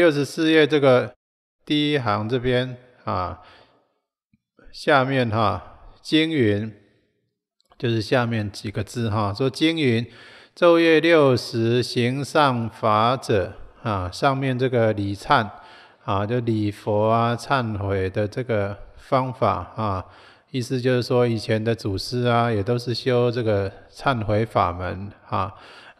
六十四页这个第一行这边啊，下面哈，经云就是下面几个字哈，说经云昼夜六时行上法者啊，上面这个礼忏啊，就礼佛啊、忏悔的这个方法啊，意思就是说以前的祖师啊，也都是修这个忏悔法门啊。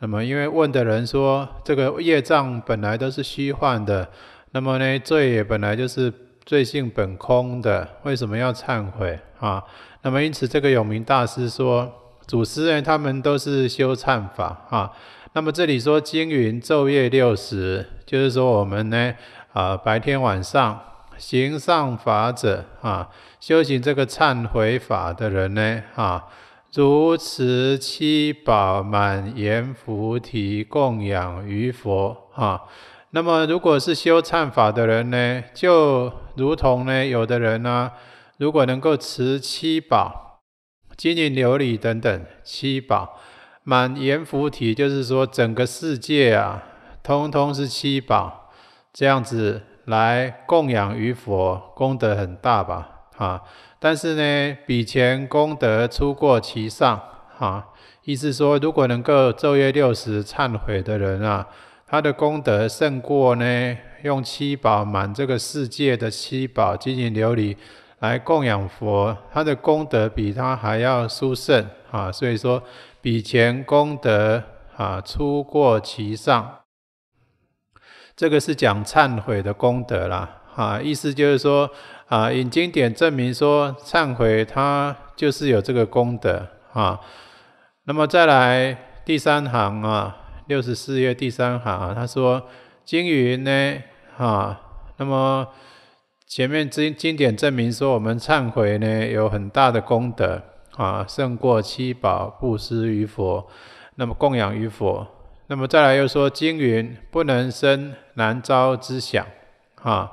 那么，因为问的人说，这个业障本来都是虚幻的，那么呢，罪也本来就是罪性本空的，为什么要忏悔啊？那么因此，这个永明大师说，祖师呢，他们都是修忏法啊。那么这里说，经云昼夜六十，就是说我们呢，啊，白天晚上行上法者啊，修行这个忏悔法的人呢，啊。如持七宝满阎浮提供养于佛，啊。那么如果是修忏法的人呢，就如同呢，有的人呢，如果能够持七宝、金银琉璃等等七宝满阎浮提，就是说整个世界啊，通通是七宝，这样子来供养于佛，功德很大吧，哈。但是呢，比前功德出过其上，哈，意思说，如果能够昼夜六时忏悔的人啊，他的功德胜过呢，用七宝满这个世界的七宝进行琉璃来供养佛，他的功德比他还要殊胜，啊，所以说比前功德啊出过其上，这个是讲忏悔的功德啦，哈，意思就是说。啊，引经典证明说忏悔它就是有这个功德啊。那么再来第三行啊，六十四页第三行，啊，他说：“经云呢？啊，那么前面经经典证明说我们忏悔呢有很大的功德啊，胜过七宝布施于佛，那么供养于佛。那么再来又说经云不能生难招之想，啊。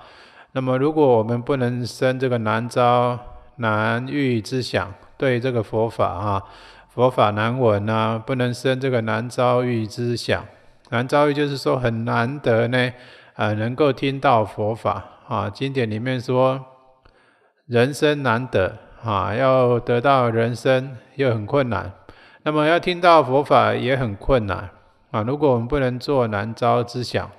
那么，如果我们不能生这个难招难遇之想，对这个佛法啊，佛法难闻啊，不能生这个难遭遇之想。难遭遇就是说很难得呢，啊，能够听到佛法啊。经典里面说，人生难得啊，要得到人生又很困难，那么要听到佛法也很困难啊。如果我们不能做难招之想。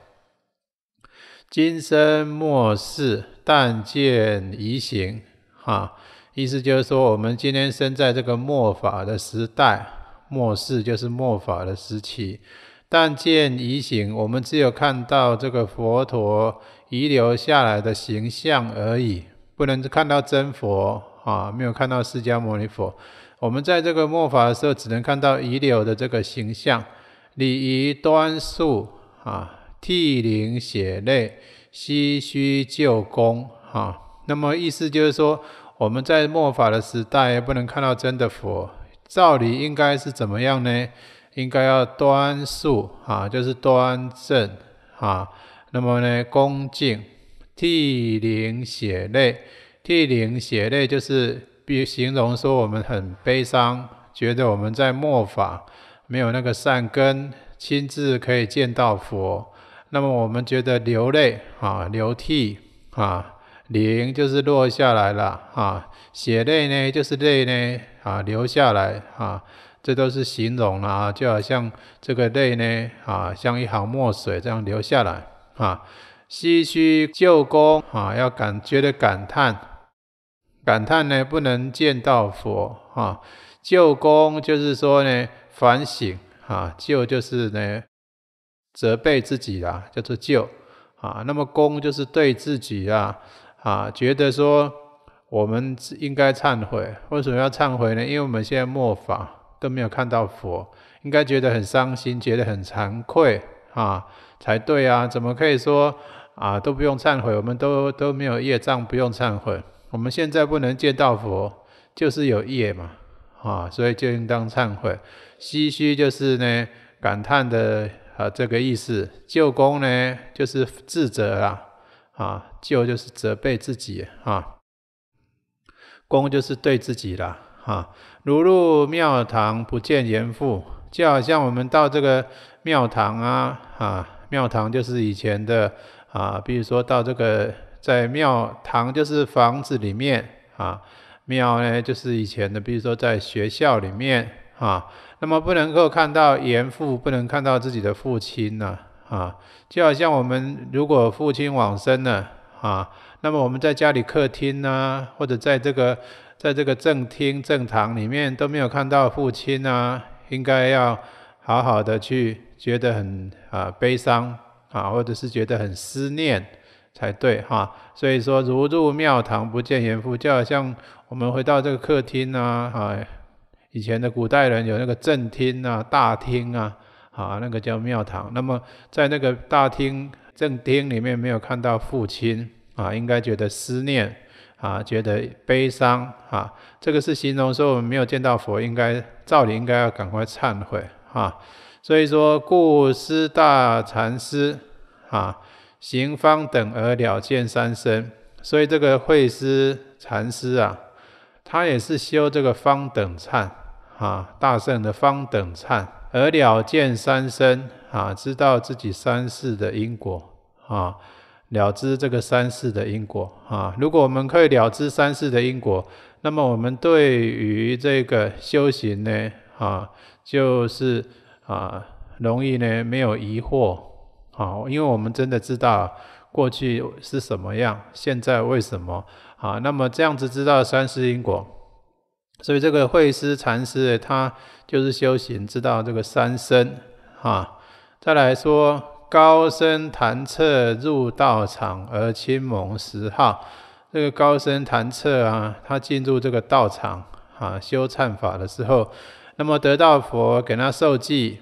今生末世，但见遗形，哈，意思就是说，我们今天生在这个末法的时代，末世就是末法的时期，但见遗形，我们只有看到这个佛陀遗留下来的形象而已，不能看到真佛，啊，没有看到释迦牟尼佛。我们在这个末法的时候，只能看到遗留的这个形象，礼仪端肃，啊。涕零血泪，唏嘘旧宫。哈，那么意思就是说，我们在末法的时代不能看到真的佛，照理应该是怎么样呢？应该要端肃啊，就是端正啊。那么呢，恭敬，涕零血泪，涕零血泪就是比形容说我们很悲伤，觉得我们在末法没有那个善根，亲自可以见到佛。那么我们觉得流泪啊，流涕啊，零就是落下来了啊，血泪呢就是泪呢啊，流下来啊，这都是形容啊，就好像这个泪呢啊，像一行墨水这样流下来啊，唏嘘旧功啊，要感觉得感叹，感叹呢不能见到佛啊，旧功就是说呢反省啊，旧就是呢。责备自己啦，叫做救啊。那么，功就是对自己啊啊，觉得说我们应该忏悔。为什么要忏悔呢？因为我们现在末法都没有看到佛，应该觉得很伤心，觉得很惭愧啊，才对啊。怎么可以说啊都不用忏悔？我们都都没有业障，不用忏悔。我们现在不能见到佛，就是有业嘛啊，所以就应当忏悔。唏嘘就是呢感叹的。啊，这个意思，救公呢就是自责啦，啊，救就是责备自己，啊，公就是对自己啦。哈。如入庙堂不见严父，就好像我们到这个庙堂啊，啊，庙堂就是以前的啊，比如说到这个在庙堂就是房子里面啊，庙呢就是以前的，比如说在学校里面啊。那么不能够看到严父，不能看到自己的父亲呢？啊，就好像我们如果父亲往生了啊，那么我们在家里客厅呢，或者在这个在这个正厅正堂里面都没有看到父亲呢，应该要好好的去觉得很啊悲伤啊，或者是觉得很思念才对哈。所以说，如入庙堂不见严父，就好像我们回到这个客厅啊，以前的古代人有那个正厅啊、大厅啊，啊，那个叫庙堂。那么在那个大厅、正厅里面没有看到父亲啊，应该觉得思念啊，觉得悲伤啊。这个是形容说我们没有见到佛，应该照理应该要赶快忏悔啊。所以说，故师大禅师啊，行方等而了见三身。所以这个慧师禅师啊。他也是修这个方等忏啊，大圣的方等忏，而了见三生啊，知道自己三世的因果啊，了知这个三世的因果啊。如果我们可以了知三世的因果，那么我们对于这个修行呢啊，就是啊，容易呢没有疑惑啊，因为我们真的知道过去是什么样，现在为什么。啊，那么这样子知道三世因果，所以这个慧师禅师他就是修行，知道这个三生。啊。再来说高僧谈彻入道场而亲蒙十号，这个高僧谈彻啊，他进入这个道场啊修忏法的时候，那么得到佛给他授记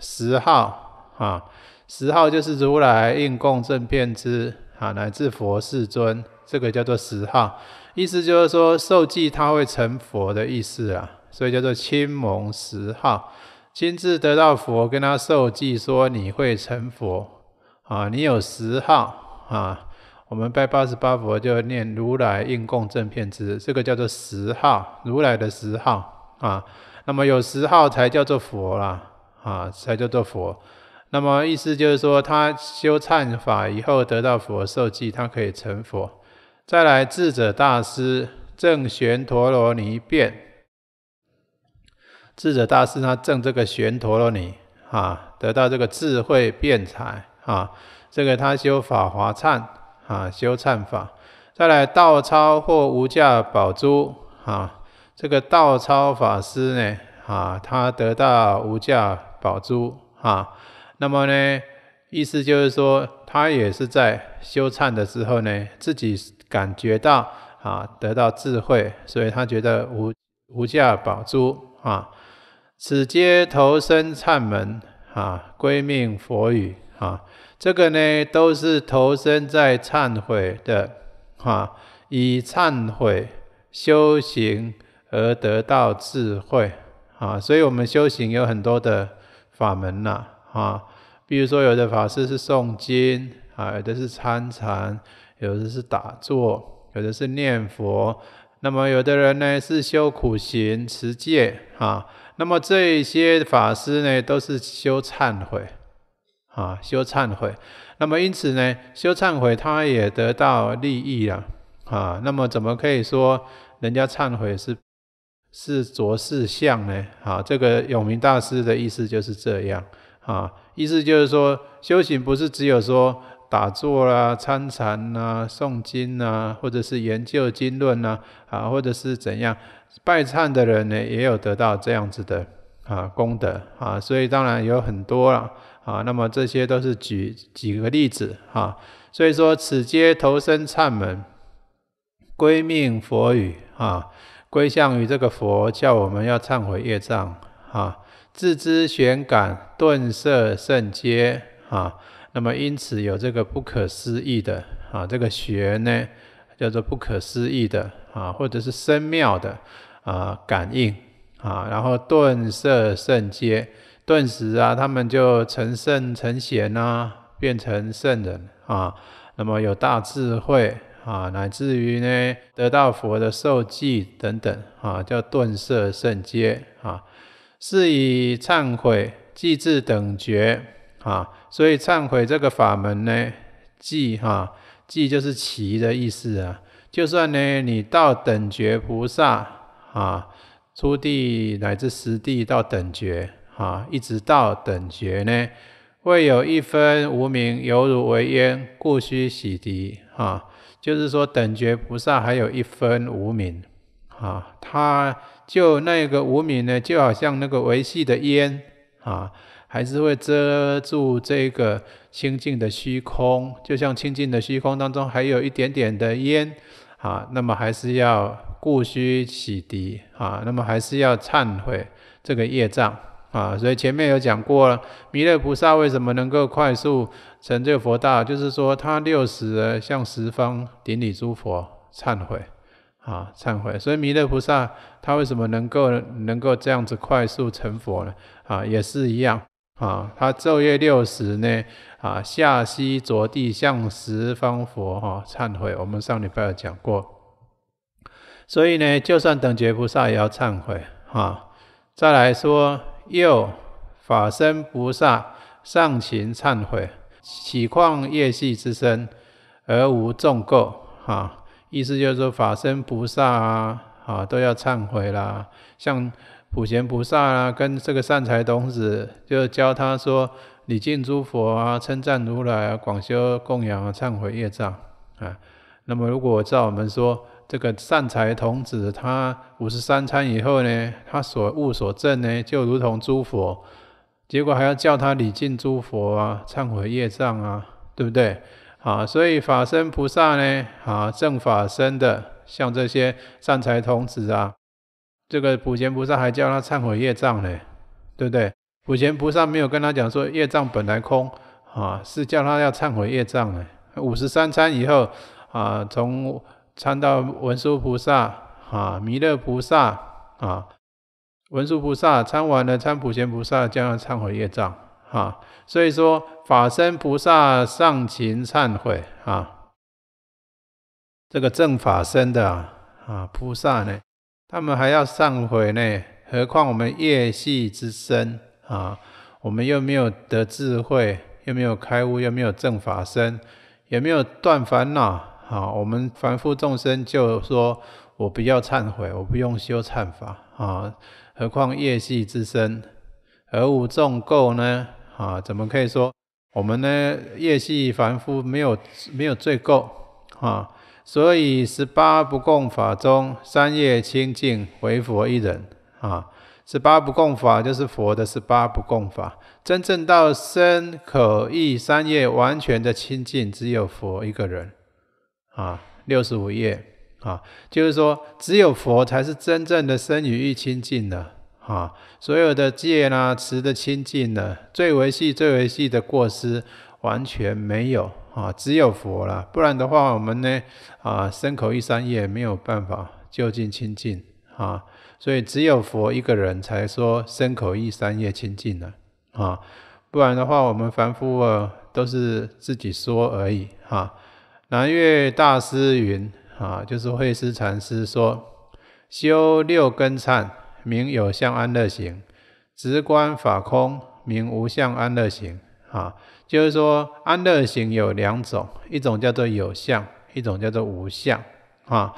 十号啊，十号就是如来应供正遍知啊，乃至佛世尊。这个叫做十号，意思就是说受记他会成佛的意思啊，所以叫做亲蒙十号，亲自得到佛跟他受记说你会成佛啊，你有十号啊，我们拜八十八佛就念如来应供正片之，这个叫做十号，如来的十号啊，那么有十号才叫做佛啦啊，才叫做佛，那么意思就是说他修忏法以后得到佛受记，他可以成佛。再来，智者大师正旋陀罗尼变。智者大师他正这个旋陀罗尼啊，得到这个智慧辩才啊。这个他修法华忏啊，修忏法。再来，道超或无价宝珠啊。这个道超法师呢啊，他得到无价宝珠啊。那么呢，意思就是说，他也是在修忏的时候呢，自己。感觉到啊，得到智慧，所以他觉得无无价宝珠啊。此皆投身忏门啊，归命佛语啊，这个呢都是投身在忏悔的啊，以忏悔修行而得到智慧啊。所以，我们修行有很多的法门呐啊，比如说有的法师是诵经啊，有的是参禅。有的是打坐，有的是念佛，那么有的人呢是修苦行、持戒啊，那么这些法师呢都是修忏悔啊，修忏悔。那么因此呢，修忏悔他也得到利益了啊。那么怎么可以说人家忏悔是是着事相呢？啊，这个永明大师的意思就是这样啊，意思就是说修行不是只有说。打坐啦、参禅呐、诵经呐，或者是研究经论呐，啊，或者是怎样拜忏的人呢，也有得到这样子的啊功德啊，所以当然有很多了啊。那么这些都是举几个例子哈。所以说，此皆投身忏门，归命佛语啊，归向于这个佛，叫我们要忏悔业障啊，自知玄感顿色圣阶啊。那么因此有这个不可思议的啊，这个学呢叫做不可思议的啊，或者是深妙的啊感应啊，然后顿色圣阶，顿时啊他们就成圣成贤啊，变成圣人啊，那么有大智慧啊，乃至于呢得到佛的受记等等啊，叫顿色圣阶啊，是以忏悔祭祀等觉。啊，所以忏悔这个法门呢，即哈即就是奇的意思啊。就算呢，你到等觉菩萨啊，初地乃至十地到等觉啊，一直到等觉呢，会有一分无名，犹如为烟，故须洗涤啊。就是说，等觉菩萨还有一分无名啊，他就那个无名呢，就好像那个维系的烟啊。还是会遮住这个清净的虚空，就像清净的虚空当中还有一点点的烟啊，那么还是要故须洗涤啊，那么还是要忏悔这个业障啊。所以前面有讲过了，弥勒菩萨为什么能够快速成就佛道，就是说他六十向十方顶礼诸佛忏悔啊，忏悔。所以弥勒菩萨他为什么能够能够这样子快速成佛呢？啊，也是一样。啊，他昼夜六时呢，啊，下西着地向十方佛哈忏悔。我们上礼拜有讲过，所以呢，就算等觉菩萨也要忏悔哈。再来说，又法身菩萨上行忏悔，岂况业系之身而无重垢哈？意思就是说，法身菩萨啊，啊，都要忏悔啦，像。普贤菩萨啊，跟这个善财童子就教他说：“礼敬诸佛啊，称赞如来啊，广修供养啊，忏悔业障啊。”那么如果照我们说，这个善财童子他五十三餐以后呢，他所悟所证呢，就如同诸佛，结果还要叫他礼敬诸佛啊，忏悔业障啊，对不对？啊，所以法身菩萨呢，啊，正法身的，像这些善财童子啊。这个普贤菩萨还叫他忏悔业障呢，对不对？普贤菩萨没有跟他讲说业障本来空啊，是叫他要忏悔业障呢。五十三参以后啊，从参到文殊菩萨啊、弥勒菩萨啊、文殊菩萨参完了，参普贤菩萨，叫他忏悔业障啊。所以说法身菩萨尚勤忏悔啊，这个正法身的啊菩萨呢。他们还要忏悔呢，何况我们业系之身啊？我们又没有得智慧，又没有开悟，又没有正法身，也没有断烦恼啊！我们凡夫众生就说：我不要忏悔，我不用修忏法啊！何况业系之身，而无众垢呢？啊，怎么可以说我们呢？业系凡夫没有没有罪垢啊？所以十八不共法中，三业清净为佛一人啊。十八不共法就是佛的十八不共法，真正到身、可意三业完全的清净，只有佛一个人啊。六十五页啊，就是说只有佛才是真正的身与意清净的啊。所有的戒呢、持的清净呢，最为细、最为细的过失完全没有。啊，只有佛了，不然的话，我们呢，啊，身口意三业没有办法就近清净啊，所以只有佛一个人才说身口意三业清净了啊，不然的话，我们凡夫啊都是自己说而已啊。南岳大师云啊，就是慧师禅师说，修六根忏，名有相安乐行，直观法空，名无相安乐行啊。就是说，安乐行有两种，一种叫做有相，一种叫做无相啊。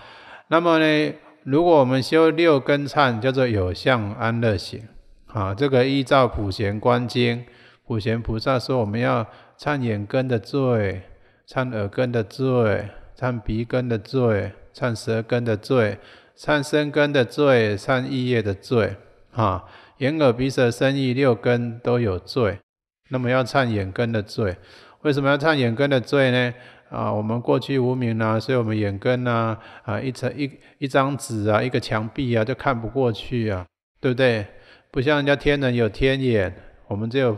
那么呢，如果我们修六根忏，叫做有相安乐行啊。这个依照普贤观经，普贤菩萨说，我们要忏眼根的罪，忏耳根的罪，忏鼻根的罪，忏舌根的罪，忏身根的罪，忏意业的罪啊。眼、耳、鼻、舌、身、意六根都有罪。那么要忏眼根的罪，为什么要忏眼根的罪呢？啊，我们过去无名啊，所以我们眼根啊，啊，一层一一张纸啊，一个墙壁啊，就看不过去啊，对不对？不像人家天人有天眼，我们只有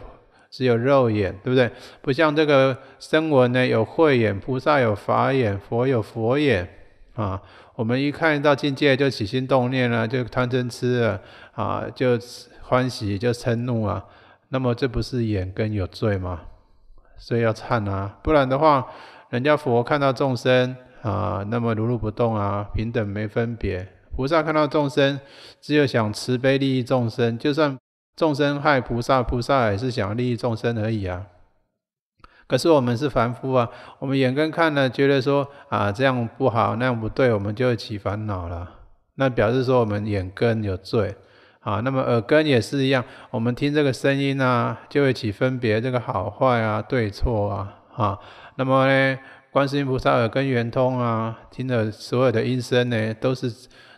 只有肉眼，对不对？不像这个声闻呢，有慧眼，菩萨有法眼，佛有佛眼啊。我们一看到境界就起心动念了，就贪嗔痴啊，就欢喜就嗔怒啊。那么这不是眼根有罪吗？所以要忏啊，不然的话，人家佛看到众生啊，那么如如不动啊，平等没分别；菩萨看到众生，只有想慈悲利益众生，就算众生害菩萨，菩萨也是想利益众生而已啊。可是我们是凡夫啊，我们眼根看了，觉得说啊这样不好，那样不对，我们就会起烦恼了。那表示说我们眼根有罪。啊，那么耳根也是一样，我们听这个声音啊，就会起分别，这个好坏啊、对错啊，啊，那么呢，观世音菩萨耳根圆通啊，听的所有的音声呢，都是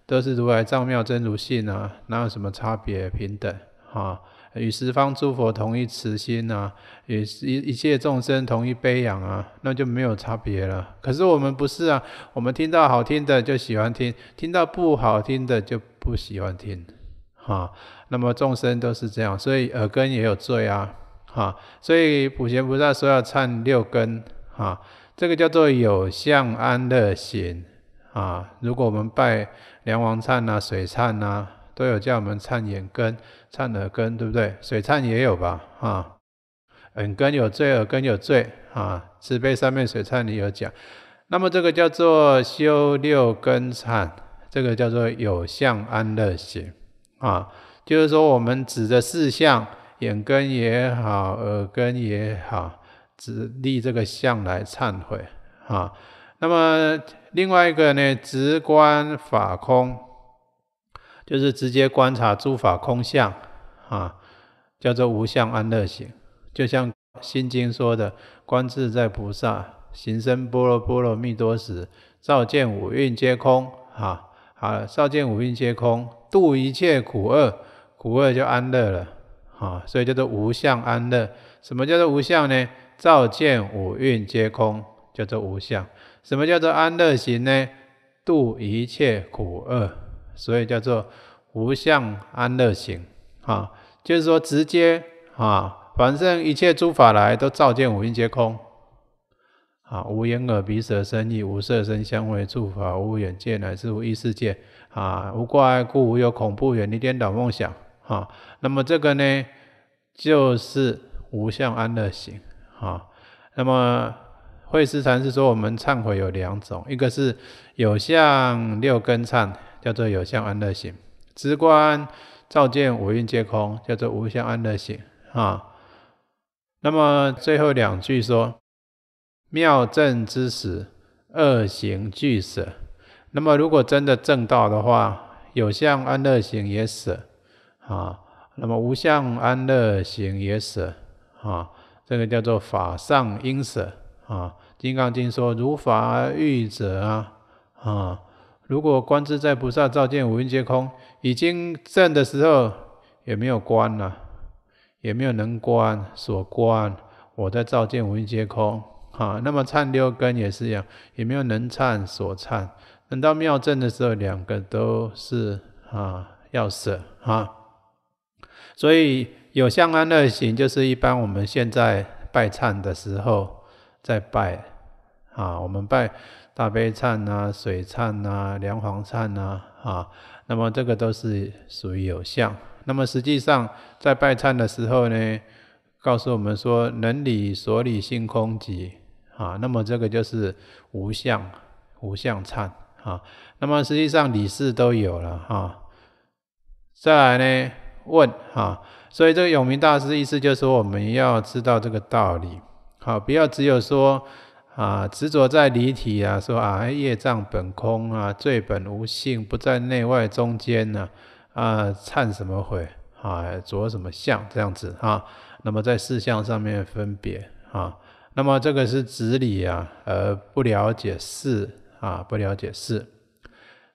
都是如来藏妙真如性啊，哪有什么差别平等啊？与十方诸佛同一慈心啊，与一一切众生同一悲仰啊，那就没有差别了。可是我们不是啊，我们听到好听的就喜欢听，听到不好听的就不喜欢听。啊，那么众生都是这样，所以耳根也有罪啊，哈，所以普贤菩萨说要忏六根啊，这个叫做有相安乐行啊。如果我们拜梁王忏呐、水忏呐，都有叫我们忏眼根、忏耳根，对不对？水忏也有吧，啊，眼根有罪，耳根有罪啊。慈悲三昧水忏里有讲，那么这个叫做修六根忏，这个叫做有相安乐行。啊，就是说我们指的四相，眼根也好，耳根也好，指立这个相来忏悔啊。那么另外一个呢，直观法空，就是直接观察诸法空相啊，叫做无相安乐行。就像《心经》说的，“观自在菩萨，行深般若波罗蜜多时，照见五蕴皆空”啊。啊！照见五蕴皆空，度一切苦厄，苦厄就安乐了。啊，所以叫做无相安乐。什么叫做无相呢？照见五蕴皆空，叫做无相。什么叫做安乐行呢？度一切苦厄，所以叫做无相安乐行。啊，就是说直接啊，反正一切诸法来都照见五蕴皆空。啊，无眼、耳、鼻、舌、身、意，无色、声、香、味、触、法，无眼界，乃至无意识界。啊，无挂碍故，无有恐怖，远离颠倒梦想。哈，那么这个呢，就是无相安乐行。哈，那么慧思禅师说，我们忏悔有两种，一个是有相六根忏，叫做有相安乐行；直观照见五蕴皆空，叫做无相安乐行。啊，那么最后两句说。妙正之始，恶行俱舍。那么，如果真的正道的话，有相安乐行也舍啊。那么无相安乐行也舍啊。这个叫做法上应舍啊。金刚经说：如法欲者啊啊。如果观自在菩萨照见五蕴皆空，已经正的时候，也没有观了，也没有能观、所观，我在照见五蕴皆空。啊，那么颤六根也是一样，也没有能颤所颤。等到妙正的时候，两个都是啊，要舍啊。所以有相安乐行，就是一般我们现在拜忏的时候在拜啊，我们拜大悲忏呐、水忏呐、梁皇忏呐啊。那么这个都是属于有相。那么实际上在拜忏的时候呢，告诉我们说，能理所理性空寂。啊，那么这个就是无相，无相忏啊。那么实际上理事都有了哈。再来呢问啊，所以这个永明大师意思就说我们要知道这个道理，好，不要只有说啊执着在离体啊，说啊业障本空啊，罪本无性，不在内外中间呢啊忏什么悔啊着什么相这样子啊。那么在四相上面分别啊。那么这个是指理啊，而不了解事啊，不了解事。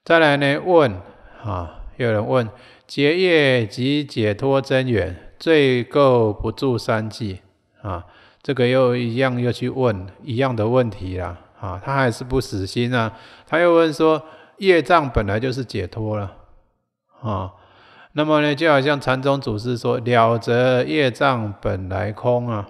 再来呢，问啊，又有人问：结业即解脱真源，罪垢不住三际啊？这个又一样，又去问一样的问题啦啊，他还是不死心啊，他又问说：业障本来就是解脱了啊？那么呢，就好像禅宗祖师说了：则业障本来空啊。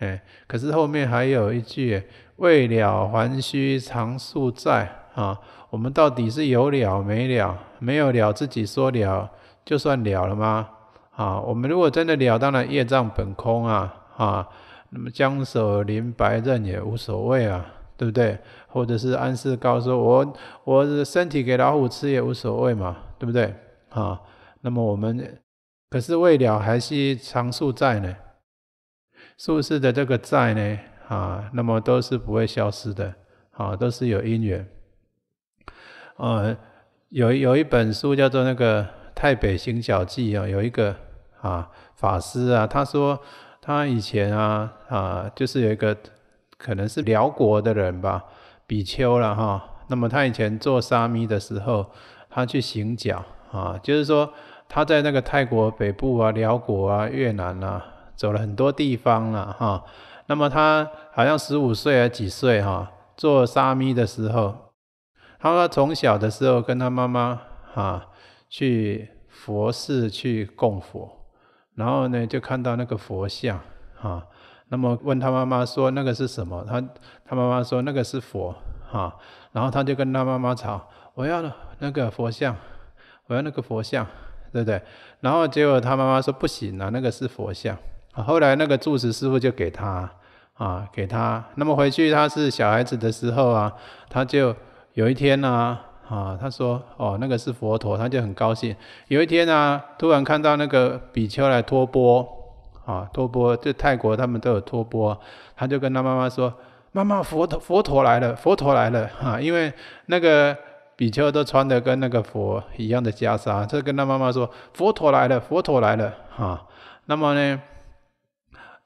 哎，可是后面还有一句“未了还须长宿在”啊，我们到底是有了没了？没有了自己说了就算了了吗？啊，我们如果真的了，当然业障本空啊啊，那么江守临白刃也无所谓啊，对不对？或者是安世高说：“我我身体给老虎吃也无所谓嘛，对不对？”啊，那么我们可是未了还是长宿在呢？术士的这个债呢，啊，那么都是不会消失的，啊，都是有因缘。呃，有有一本书叫做那个《太北行脚记》啊，有一个啊法师啊，他说他以前啊啊，就是有一个可能是辽国的人吧，比丘了哈。那么他以前做沙弥的时候，他去行脚啊，就是说他在那个泰国北部啊、辽国啊、越南呐。走了很多地方了哈。那么他好像十五岁还几岁哈？做沙弥的时候，他说从小的时候跟他妈妈哈去佛寺去供佛，然后呢就看到那个佛像哈。那么问他妈妈说那个是什么？他他妈妈说那个是佛哈。然后他就跟他妈妈吵，我要那个佛像，我要那个佛像，对不对？然后结果他妈妈说不行啊，那个是佛像。啊，后来那个住持师傅就给他，啊，给他。那么回去他是小孩子的时候啊，他就有一天呢，啊，他说，哦，那个是佛陀，他就很高兴。有一天呢，突然看到那个比丘来托钵，啊，托钵在泰国他们都有托钵，他就跟他妈妈说，妈妈，佛陀佛陀来了，佛陀来了，哈，因为那个比丘都穿的跟那个佛一样的袈裟，他跟他妈妈说，佛陀来了，佛陀来了，哈，那么呢？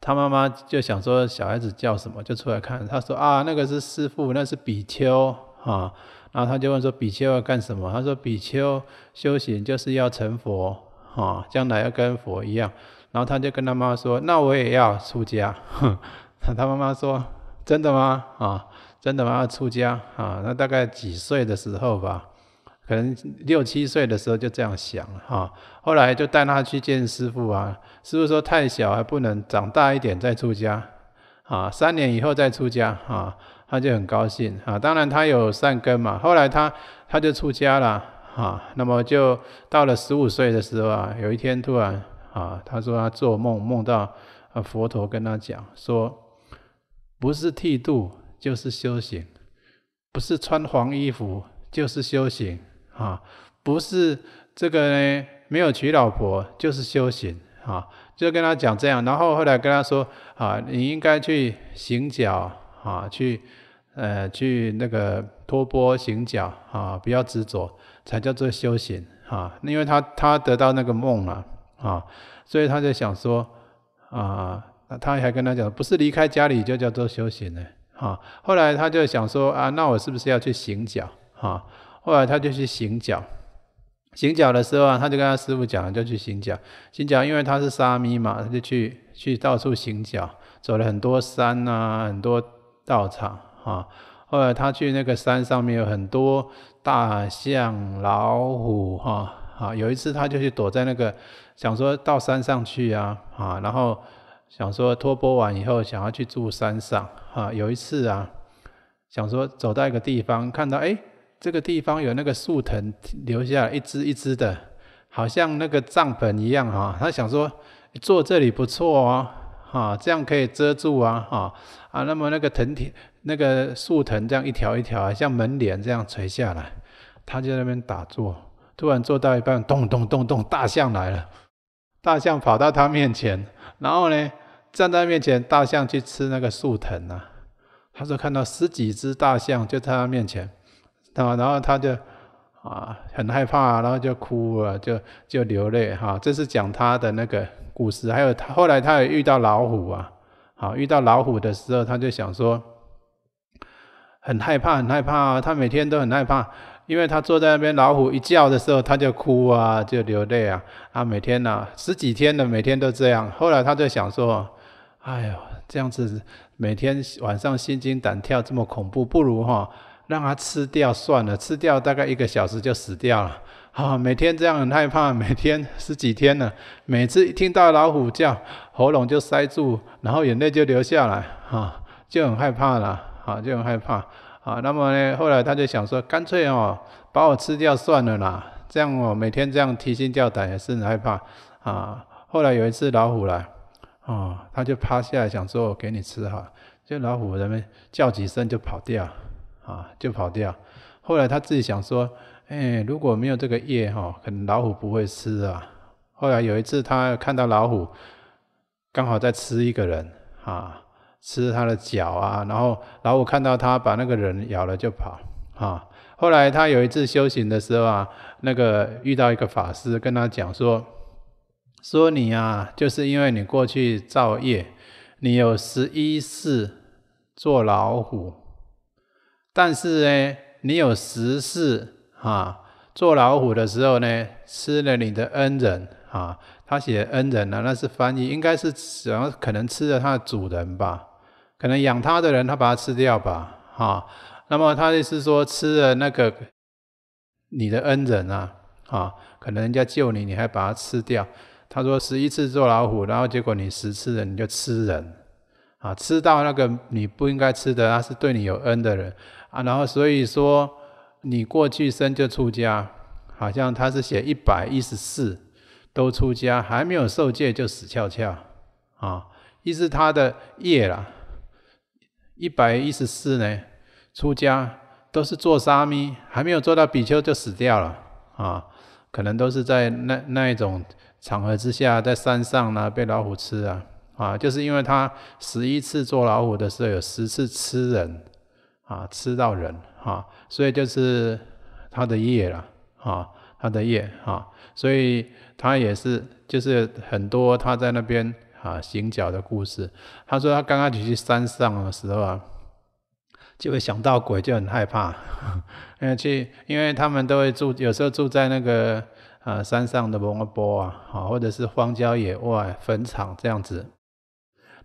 他妈妈就想说小孩子叫什么，就出来看。他说啊，那个是师傅，那是比丘啊。然后他就问说比丘要干什么？他说比丘修行就是要成佛啊，将来要跟佛一样。然后他就跟他妈妈说，那我也要出家。哼，他妈妈说真的吗？啊，真的吗要出家啊？那大概几岁的时候吧？可能六七岁的时候就这样想哈，后来就带他去见师傅啊。师傅说太小还不能长大一点再出家，啊，三年以后再出家啊。他就很高兴啊。当然他有善根嘛。后来他他就出家了啊。那么就到了十五岁的时候啊，有一天突然啊，他说他做梦，梦到啊佛陀跟他讲说，不是剃度就是修行，不是穿黄衣服就是修行。啊，不是这个呢，没有娶老婆就是修行啊，就跟他讲这样。然后后来跟他说啊，你应该去行脚啊，去呃去那个托钵行脚啊，不要执着，才叫做修行啊。因为他他得到那个梦了啊，所以他就想说啊，他还跟他讲，不是离开家里就叫做修行呢。哈，后来他就想说啊，那我是不是要去行脚啊？后来他就去行脚，行脚的时候啊，他就跟他师傅讲了，就去行脚。行脚，因为他是沙弥嘛，他就去去到处行脚，走了很多山啊，很多道场啊。后来他去那个山上面有很多大象、老虎哈啊。有一次他就去躲在那个，想说到山上去啊啊，然后想说托钵完以后想要去住山上啊。有一次啊，想说走到一个地方，看到哎。这个地方有那个树藤留下一只一只的，好像那个帐篷一样哈。他想说坐这里不错哦，哈，这样可以遮住啊，哈啊。那么那个藤条、那个树藤这样一条一条啊，像门帘这样垂下来，他就在那边打坐，突然坐到一半，咚咚咚咚，大象来了，大象跑到他面前，然后呢站在面前，大象去吃那个树藤啊。他说看到十几只大象就在他面前。啊，然后他就啊很害怕，然后就哭了，就就流泪哈。这是讲他的那个故事。还有他后来他也遇到老虎啊，好遇到老虎的时候，他就想说很害怕，很害怕。他每天都很害怕，因为他坐在那边，老虎一叫的时候，他就哭啊，就流泪啊。他每天啊，十几天的每天都这样。后来他就想说，哎呦，这样子每天晚上心惊胆跳这么恐怖，不如哈。让它吃掉算了，吃掉大概一个小时就死掉了。啊，每天这样很害怕，每天十几天了，每次一听到老虎叫，喉咙就塞住，然后眼泪就流下来，哈，就很害怕了，啊，就很害怕，啊，那么呢，后来他就想说，干脆哦，把我吃掉算了啦，这样哦，每天这样提心吊胆也是很害怕，啊，后来有一次老虎来，哦，他就趴下来想说，我给你吃哈，就老虎，人们叫几声就跑掉。啊，就跑掉。后来他自己想说：“哎，如果没有这个业哈，可能老虎不会吃啊。”后来有一次，他看到老虎刚好在吃一个人，啊，吃他的脚啊。然后老虎看到他，把那个人咬了就跑。啊，后来他有一次修行的时候啊，那个遇到一个法师跟他讲说：“说你啊，就是因为你过去造业，你有十一世做老虎。”但是呢，你有十次啊，做老虎的时候呢，吃了你的恩人啊。他写恩人呢，那是翻译，应该是怎样？可能吃了他的主人吧，可能养他的人，他把他吃掉吧，哈。那么他意思说吃了那个你的恩人啊，啊，可能人家救你，你还把他吃掉。他说十一次做老虎，然后结果你十次了，你就吃人，啊，吃到那个你不应该吃的，那是对你有恩的人。啊，然后所以说，你过去生就出家，好像他是写一百一十四都出家，还没有受戒就死翘翘啊！意思他的业啦，一百一十四呢，出家都是做沙弥，还没有做到比丘就死掉了啊！可能都是在那那一种场合之下，在山上呢被老虎吃啊啊！就是因为他十一次做老虎的时候，有十次吃人。啊，吃到人啊，所以就是他的业了啊，他的业啊，所以他也是就是很多他在那边啊行脚的故事。他说他刚开始去山上的时候啊，就会想到鬼就很害怕，因为去，因为他们都会住，有时候住在那个啊山上的蒙阿波啊，啊或者是荒郊野外、坟场这样子，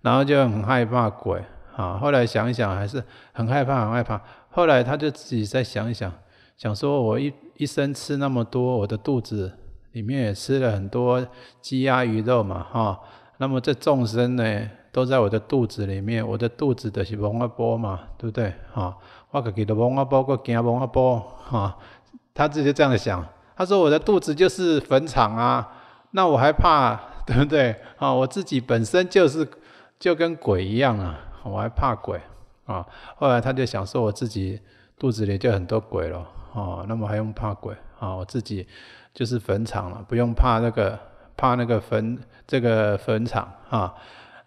然后就很害怕鬼。啊，后来想一想，还是很害怕，很害怕。后来他就自己再想一想，想说：我一一生吃那么多，我的肚子里面也吃了很多鸡鸭鱼肉嘛，哈。那么这众生呢，都在我的肚子里面，我的肚子的是蒙阿波嘛，对不对？哈，我给己的蒙阿波，我给阿阿波，哈。他自己这样想，他说：我的肚子就是坟场啊，那我还怕，对不对？啊，我自己本身就是就跟鬼一样啊。我还怕鬼啊！后来他就想说，我自己肚子里就很多鬼了啊，那么还用怕鬼啊？我自己就是坟场了，不用怕那个怕那个坟这个坟场啊。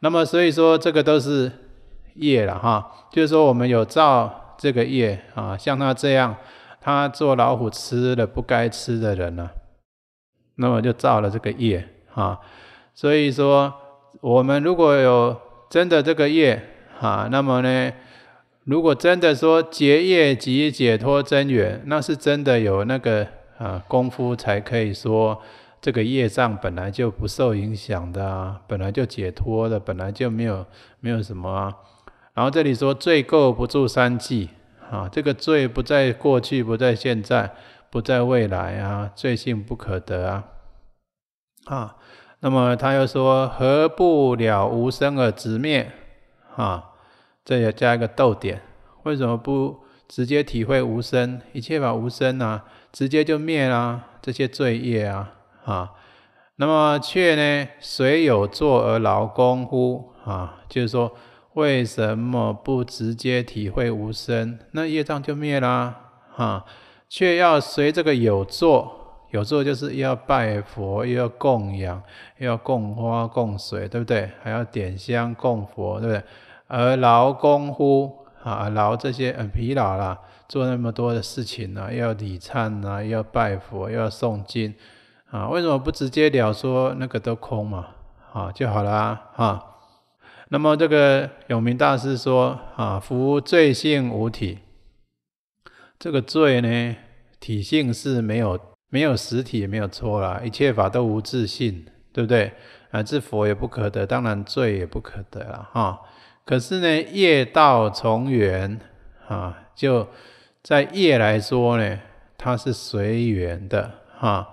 那么所以说，这个都是业了哈。就是说，我们有造这个业啊，像他这样，他做老虎吃了不该吃的人呢，那么就造了这个业啊。所以说，我们如果有真的这个业。啊，那么呢？如果真的说结业即解脱真源，那是真的有那个啊功夫才可以说这个业障本来就不受影响的啊，本来就解脱的，本来就没有没有什么啊。然后这里说罪垢不住三际啊，这个罪不在过去，不在现在，不在未来啊，罪性不可得啊啊。那么他又说何不了无生而直灭啊？这也加一个逗点，为什么不直接体会无声？一切法无声啊，直接就灭啦。这些罪业啊，啊，那么却呢，谁有作而劳功夫啊？就是说，为什么不直接体会无声？那业障就灭啦，哈。却要随这个有作，有作就是要拜佛，又要供养，又要供花供水，对不对？还要点香供佛，对不对？而劳工夫啊，劳这些呃疲劳啦，做那么多的事情呢，又要礼忏啊，又要拜佛，又要诵经，啊，为什么不直接了说那个都空嘛，啊，就好了啊。那么这个永明大师说啊，福罪性无体，这个罪呢，体性是没有没有实体，没有错啦，一切法都无自性，对不对啊？这佛也不可得，当然罪也不可得了哈。可是呢，业道从缘啊，就在业来说呢，它是随缘的哈。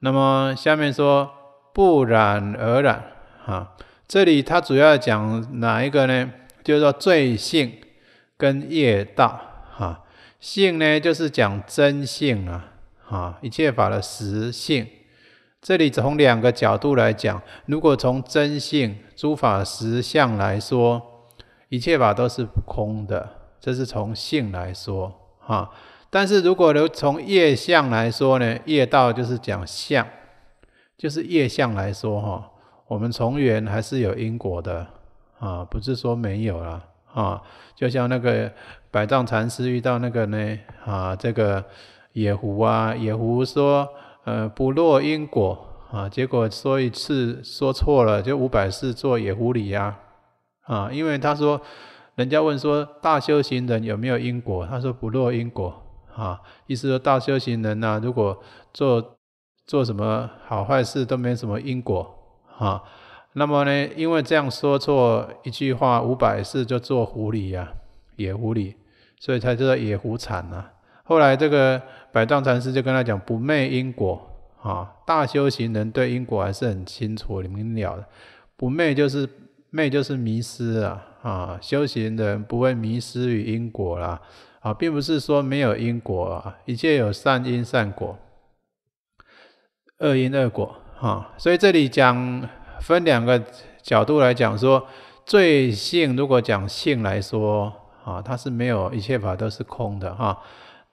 那么下面说不染而染哈，这里它主要讲哪一个呢？就是说罪性跟业道哈。性呢，就是讲真性啊，哈，一切法的实性。这里从两个角度来讲，如果从真性诸法实相来说。一切法都是空的，这是从性来说哈。但是如果从业相来说呢？业道就是讲相，就是业相来说哈。我们从缘还是有因果的啊，不是说没有了啊。就像那个百丈禅师遇到那个呢啊，这个野狐啊，野狐说呃不落因果啊，结果说一次说错了，就五百次做野狐狸呀。啊，因为他说，人家问说大修行人有没有因果，他说不落因果啊，意思说大修行人呢，如果做做什么好坏事都没什么因果啊，那么呢，因为这样说错一句话五百次就做狐狸呀，野狐狸，所以才叫野狐惨呢。后来这个百丈禅师就跟他讲不昧因果，啊，大修行人对因果还是很清楚明了的，不昧就是。昧就是迷失啊，啊，修行人不会迷失于因果啦啊，并不是说没有因果，啊，一切有善因善果，恶因恶果，哈，所以这里讲分两个角度来讲，说罪性如果讲性来说，啊，它是没有，一切法都是空的，哈，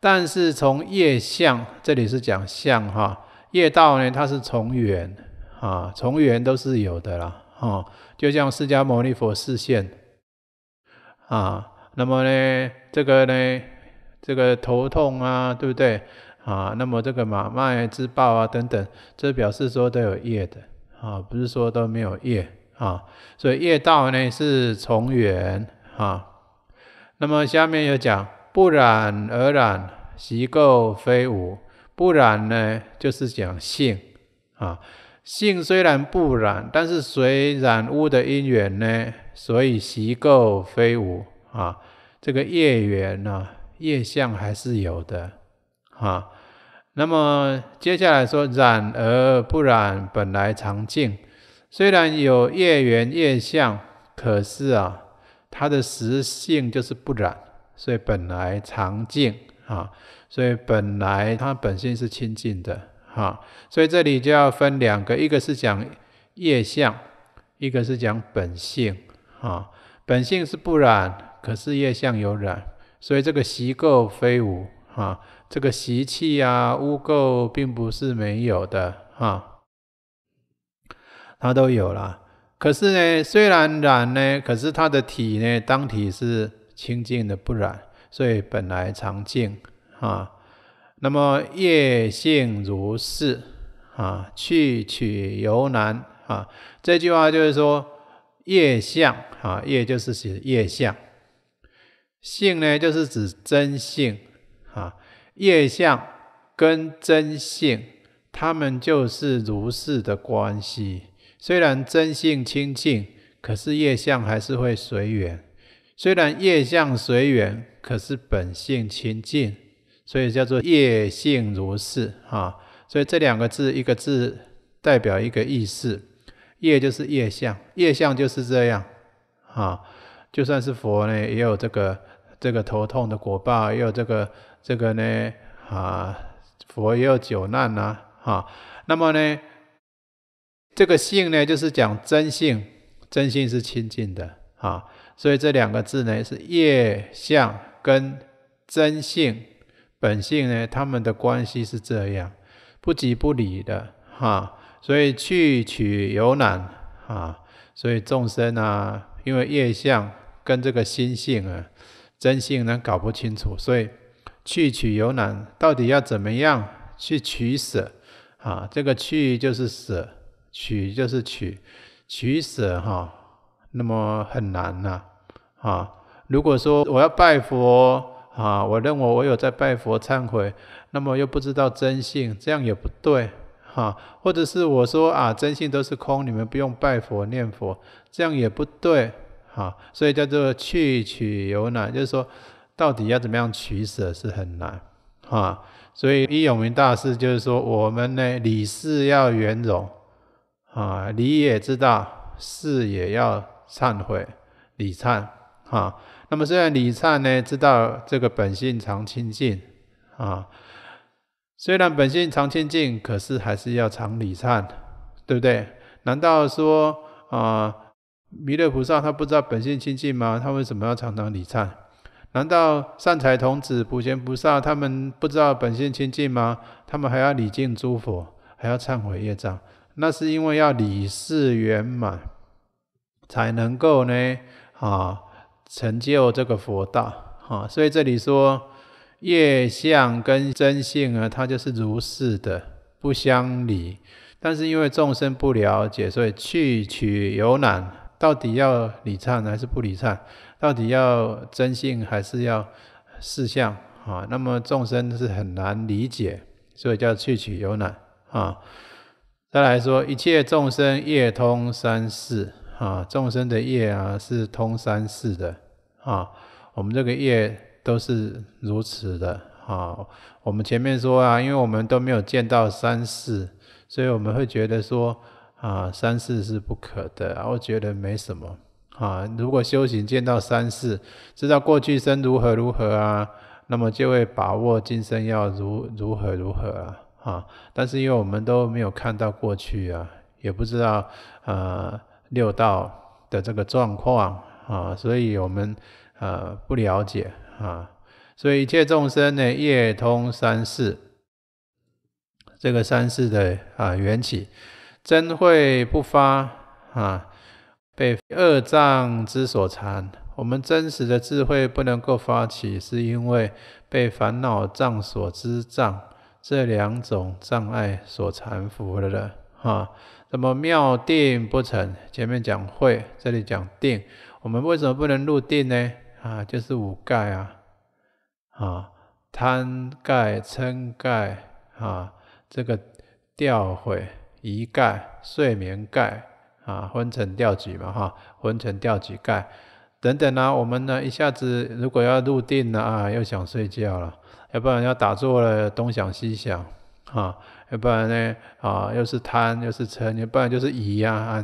但是从业相，这里是讲相，哈，业道呢，它是从缘，啊，从缘都是有的啦。哦，就像释迦牟尼佛示现啊，那么呢，这个呢，这个头痛啊，对不对啊？那么这个马脉之报啊，等等，这表示说都有业的啊，不是说都没有业啊。所以业道呢是从缘啊。那么下面又讲不染而染，习垢非无。不染呢，就是讲性啊。性虽然不染，但是随染污的因缘呢？所以习垢非无啊，这个业缘呢，业相还是有的啊。那么接下来说染而不染，本来常净。虽然有业缘业相，可是啊，它的实性就是不染，所以本来常净啊，所以本来它本性是清净的。啊，所以这里就要分两个，一个是讲业相，一个是讲本性。啊，本性是不染，可是业相有染，所以这个习垢非无。啊，这个习气啊，污垢并不是没有的。啊，它都有了。可是呢，虽然染呢，可是它的体呢，当体是清净的不染，所以本来常净。啊。那么业性如是，啊，去取犹难啊。这句话就是说，业相啊，业就是指业相，性呢就是指真性啊。业相跟真性，他们就是如是的关系。虽然真性清净，可是业相还是会随缘；虽然业相随缘，可是本性清净。所以叫做业性如是，哈，所以这两个字一个字代表一个意思，业就是业相，业相就是这样，啊。就算是佛呢，也有这个这个头痛的果报，也有这个这个呢，啊，佛也有九难呐，哈，那么呢，这个性呢，就是讲真性，真性是清净的，啊，所以这两个字呢，是业相跟真性。本性呢，他们的关系是这样，不急不离的哈，所以去取有难啊，所以众生啊，因为业相跟这个心性啊，真性呢搞不清楚，所以去取有难，到底要怎么样去取舍啊？这个去就是舍，取就是取，取舍哈，那么很难呐啊！如果说我要拜佛。啊，我认为我有在拜佛忏悔，那么又不知道真性，这样也不对，哈。或者是我说啊，真性都是空，你们不用拜佛念佛，这样也不对，哈。所以叫做去取有难，就是说到底要怎么样取舍是很难，哈。所以一永明大师就是说，我们呢理事要圆融，啊理也知道事也要忏悔，理忏，哈。那么虽然李忏呢，知道这个本性常清净啊，虽然本性常清净，可是还是要常理忏，对不对？难道说啊，弥勒菩萨他不知道本性清净吗？他为什么要常常理忏？难道善财童子、普贤菩萨他们不知道本性清净吗？他们还要礼敬诸佛，还要忏悔业障，那是因为要理事圆满，才能够呢啊。成就这个佛道，哈，所以这里说业相跟真性啊，它就是如是的不相离。但是因为众生不了解，所以去取有难，到底要理忏还是不理忏？到底要真性还是要世相？啊，那么众生是很难理解，所以叫去取有难啊。再来说，一切众生业通三世，啊，众生的业啊是通三世的。啊，我们这个业都是如此的啊。我们前面说啊，因为我们都没有见到三世，所以我们会觉得说啊，三世是不可的，然后觉得没什么啊。如果修行见到三世，知道过去生如何如何啊，那么就会把握今生要如如何如何啊。啊。但是因为我们都没有看到过去啊，也不知道呃六道的这个状况。啊，所以我们呃不了解啊，所以一切众生呢，业通三世，这个三世的啊缘起，真慧不发啊，被二障之所缠。我们真实的智慧不能够发起，是因为被烦恼障所之障这两种障碍所缠缚了的哈。那么妙定不成，前面讲会，这里讲定。我们为什么不能入定呢？啊，就是五盖啊，啊，贪盖、嗔盖、啊，这个调会疑盖、睡眠盖啊，昏沉调举嘛哈，昏沉调举盖等等啊，我们呢一下子如果要入定了啊，又想睡觉了，要不然要打坐了东想西想啊，要不然呢啊，又是贪又是嗔，要不然就是疑啊。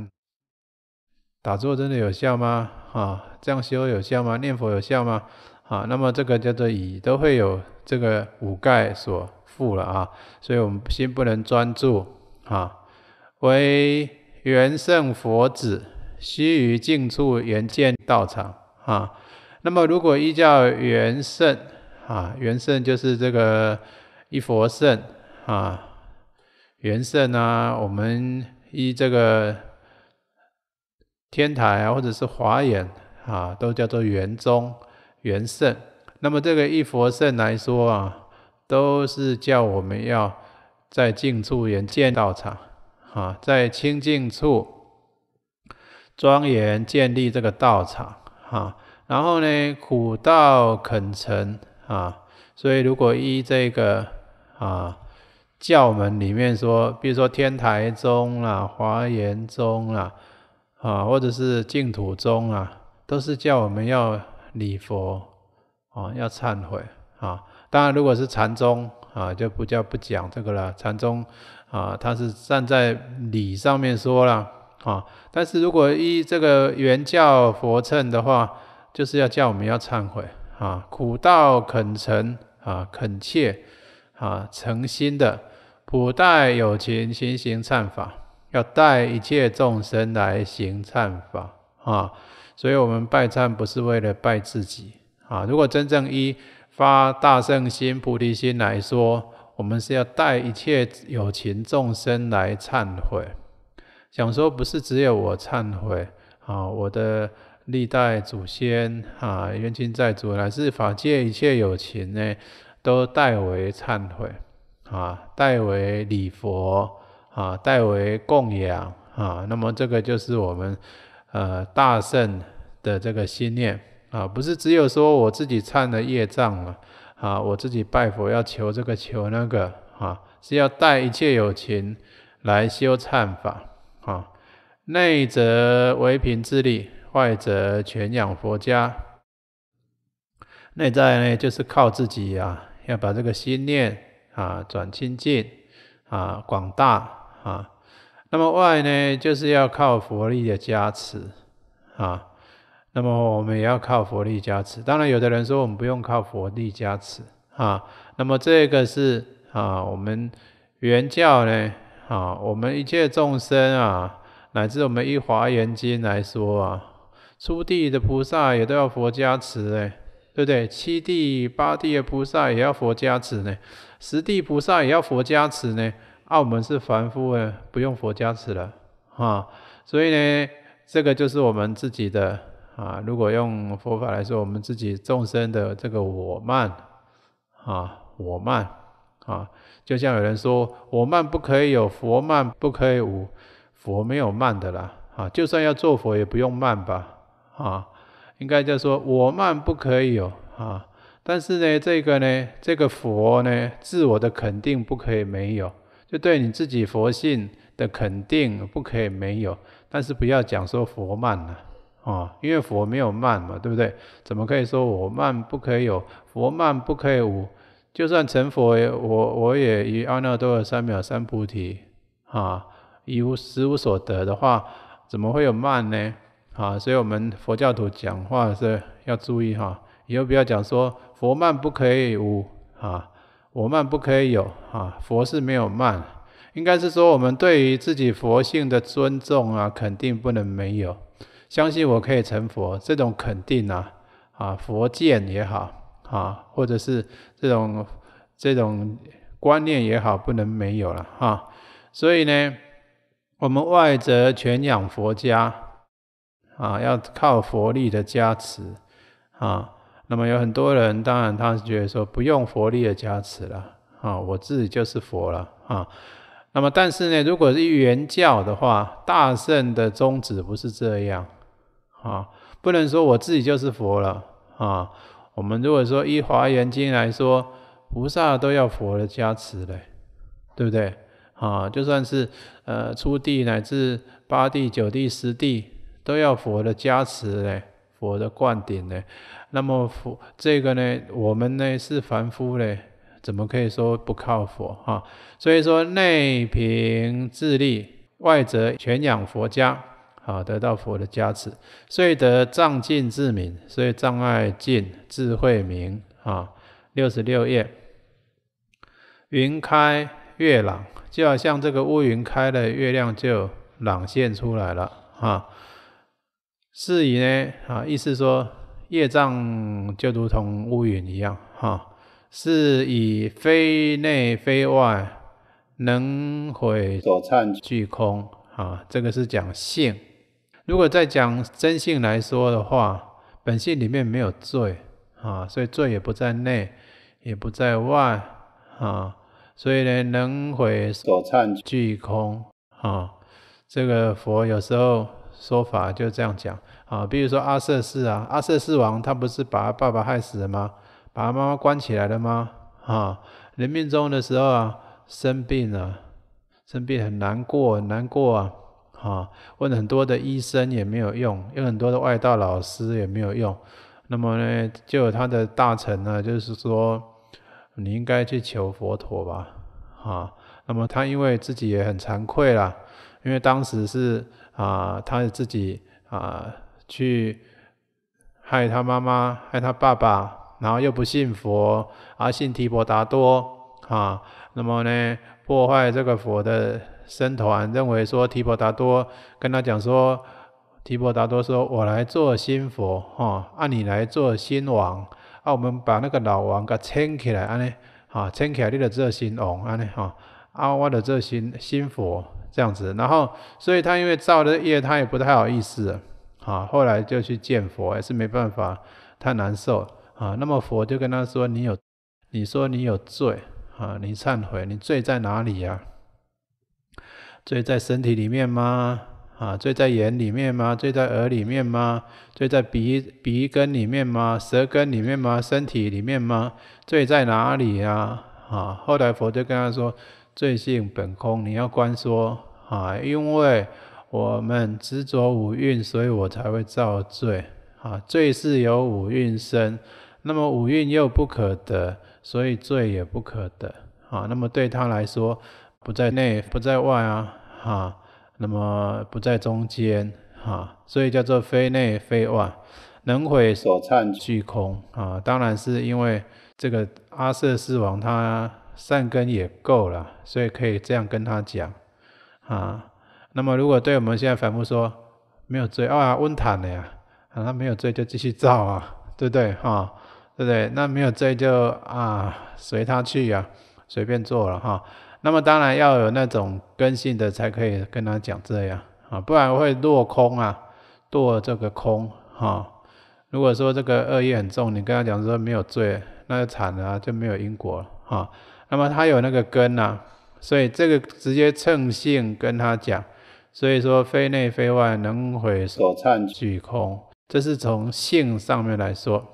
打坐真的有效吗？啊，这样修有效吗？念佛有效吗？啊，那么这个叫做以都会有这个五盖所覆了啊，所以我们心不能专注啊。为圆圣佛子，须臾净处圆见道场啊。那么如果依教圆圣啊，圆圣就是这个一佛圣啊，圆圣呢，我们依这个。天台啊，或者是华严啊，都叫做圆宗、圆圣。那么这个一佛圣来说啊，都是叫我们要在净处建道场啊，在清净处庄严建立这个道场啊。然后呢，苦道恳诚啊。所以如果依这个啊教门里面说，比如说天台宗啦、华严宗啦。啊，或者是净土宗啊，都是叫我们要礼佛啊，要忏悔啊。当然，如果是禅宗啊，就不叫不讲这个了。禅宗啊，他是站在理上面说了啊。但是如果依这个原教佛乘的话，就是要叫我们要忏悔啊，苦道恳诚啊，恳切啊，诚心的，普代有情行行忏法。要带一切众生来行忏法啊，所以我们拜忏不是为了拜自己啊。如果真正一发大圣心、菩提心来说，我们是要带一切有情众生来忏悔，想说不是只有我忏悔啊，我的历代祖先啊、冤亲债主，乃至法界一切有情呢，都代为忏悔啊，代为礼佛。啊，代为供养啊，那么这个就是我们呃大圣的这个心念啊，不是只有说我自己忏了业障了啊，我自己拜佛要求这个求那个啊，是要带一切有情来修忏法啊，内则为凭自力，外则全养佛家。内在呢就是靠自己啊，要把这个心念啊转清净啊广大。啊，那么外呢，就是要靠佛力的加持啊。那么我们也要靠佛力加持。当然，有的人说我们不用靠佛力加持啊。那么这个是啊，我们原教呢啊，我们一切众生啊，乃至我们一华严经来说啊，初地的菩萨也都要佛加持哎，对不对？七地、八地的菩萨也要佛加持呢，十地菩萨也要佛加持呢。啊，我们是凡夫哎，不用佛加持了啊，所以呢，这个就是我们自己的啊。如果用佛法来说，我们自己众生的这个我慢啊，我慢啊，就像有人说，我慢不可以有，佛慢不可以无，佛没有慢的啦啊。就算要做佛，也不用慢吧啊？应该就说我慢不可以有啊，但是呢，这个呢，这个佛呢，自我的肯定不可以没有。就对你自己佛性的肯定不可以没有，但是不要讲说佛慢了哦，因为佛没有慢嘛，对不对？怎么可以说我慢不可以有？佛慢不可以无？就算成佛也我我也于阿耨多罗三藐三菩提啊，一无实无所得的话，怎么会有慢呢？啊，所以我们佛教徒讲话是要注意哈，以后不要讲说佛慢不可以无啊。我慢不可以有啊，佛是没有慢，应该是说我们对于自己佛性的尊重啊，肯定不能没有。相信我可以成佛，这种肯定啊，啊，佛见也好啊，或者是这种这种观念也好，不能没有了哈。所以呢，我们外则全养佛家啊，要靠佛力的加持啊。那么有很多人，当然他觉得说不用佛力的加持了啊，我自己就是佛了啊。那么但是呢，如果是原教的话，大圣的宗旨不是这样啊，不能说我自己就是佛了啊。我们如果说依《华严经》来说，菩萨都要佛的加持嘞，对不对啊？就算是呃初地乃至八地、九地、十地，都要佛的加持嘞。佛的灌顶呢？那么佛这个呢，我们呢是凡夫呢，怎么可以说不靠佛哈？所以说内平自力，外则全养佛家，啊，得到佛的加持，所以得障尽智明，所以障碍尽，智慧明啊。六十六页，云开月朗，就好像这个乌云开了，月亮就朗现出来了哈。是以呢，啊，意思说业障就如同乌云一样，哈，是以非内非外，能毁所灿俱空，啊。这个是讲性。如果再讲真性来说的话，本性里面没有罪，啊，所以罪也不在内，也不在外，啊，所以呢，能毁所灿俱空，啊，这个佛有时候。说法就这样讲啊，比如说阿瑟士啊，阿瑟士王他不是把他爸爸害死了吗？把他妈妈关起来了吗？啊，临命终的时候啊，生病了，生病很难过，很难过啊，哈，问很多的医生也没有用，有很多的外道老师也没有用，那么呢，就有他的大臣呢，就是说你应该去求佛陀吧，啊，那么他因为自己也很惭愧啦，因为当时是。啊，他自己啊，去害他妈妈，害他爸爸，然后又不信佛，啊，信提婆达多啊，那么呢，破坏这个佛的僧团，认为说提婆达多跟他讲说，提婆达多说我来做新佛哈，按你来做新王，啊，我们把那个老王给称起来，安呢，啊，称起来你就做新王，安呢，哈，阿我这新新佛。这样子，然后，所以他因为造的业，他也不太好意思，啊，后来就去见佛，也是没办法，太难受，啊，那么佛就跟他说：“你有，你说你有罪，啊，你忏悔，你罪在哪里呀？罪在身体里面吗？啊，罪在眼里面吗？罪在耳里面吗？罪在鼻鼻根里面吗？舌根里面吗？身体里面吗？罪在哪里呀？啊，后来佛就跟他说。”罪性本空，你要观说啊，因为我们执着五蕴，所以我才会造罪啊。罪是由五蕴生，那么五蕴又不可得，所以罪也不可得啊。那么对他来说，不在内，不在外啊，哈，那么不在中间哈，所以叫做非内非外，能毁所忏俱空啊。当然是因为这个阿瑟斯王他。善根也够了，所以可以这样跟他讲啊。那么如果对我们现在反复说没有罪啊，温坦的呀，啊他没有罪就继续造啊，对不对哈？对不对？那没有罪就啊随他去呀，随便做了哈。那么当然要有那种根性的才可以跟他讲这样啊，不然会落空啊，堕这个空哈。如果说这个恶业很重，你跟他讲说没有罪，那就惨了，就没有因果了。哈。那么他有那个根呐，所以这个直接称性跟他讲，所以说非内非外，能毁所忏举空，这是从性上面来说。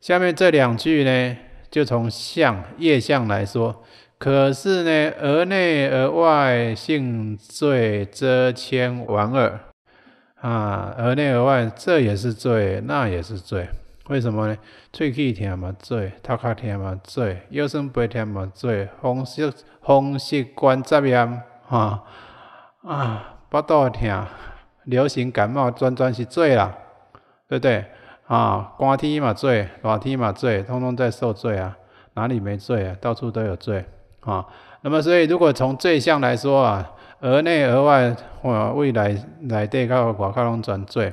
下面这两句呢，就从相业相来说。可是呢，而内而外，性罪遮千玩耳啊，而内而外，这也是罪，那也是罪。为什么呢？喙齿痛嘛，最；头壳痛嘛，最；腰酸背痛嘛，最；风湿风湿关节炎，哈啊，腹肚痛，流行感冒，全全是最啦，对不对？啊，寒天嘛最，热天嘛最，通通在受罪啊！哪里没罪啊？到处都有罪啊！那么，所以如果从罪相来说啊，额内额外，呃，未内内底到外壳拢全罪。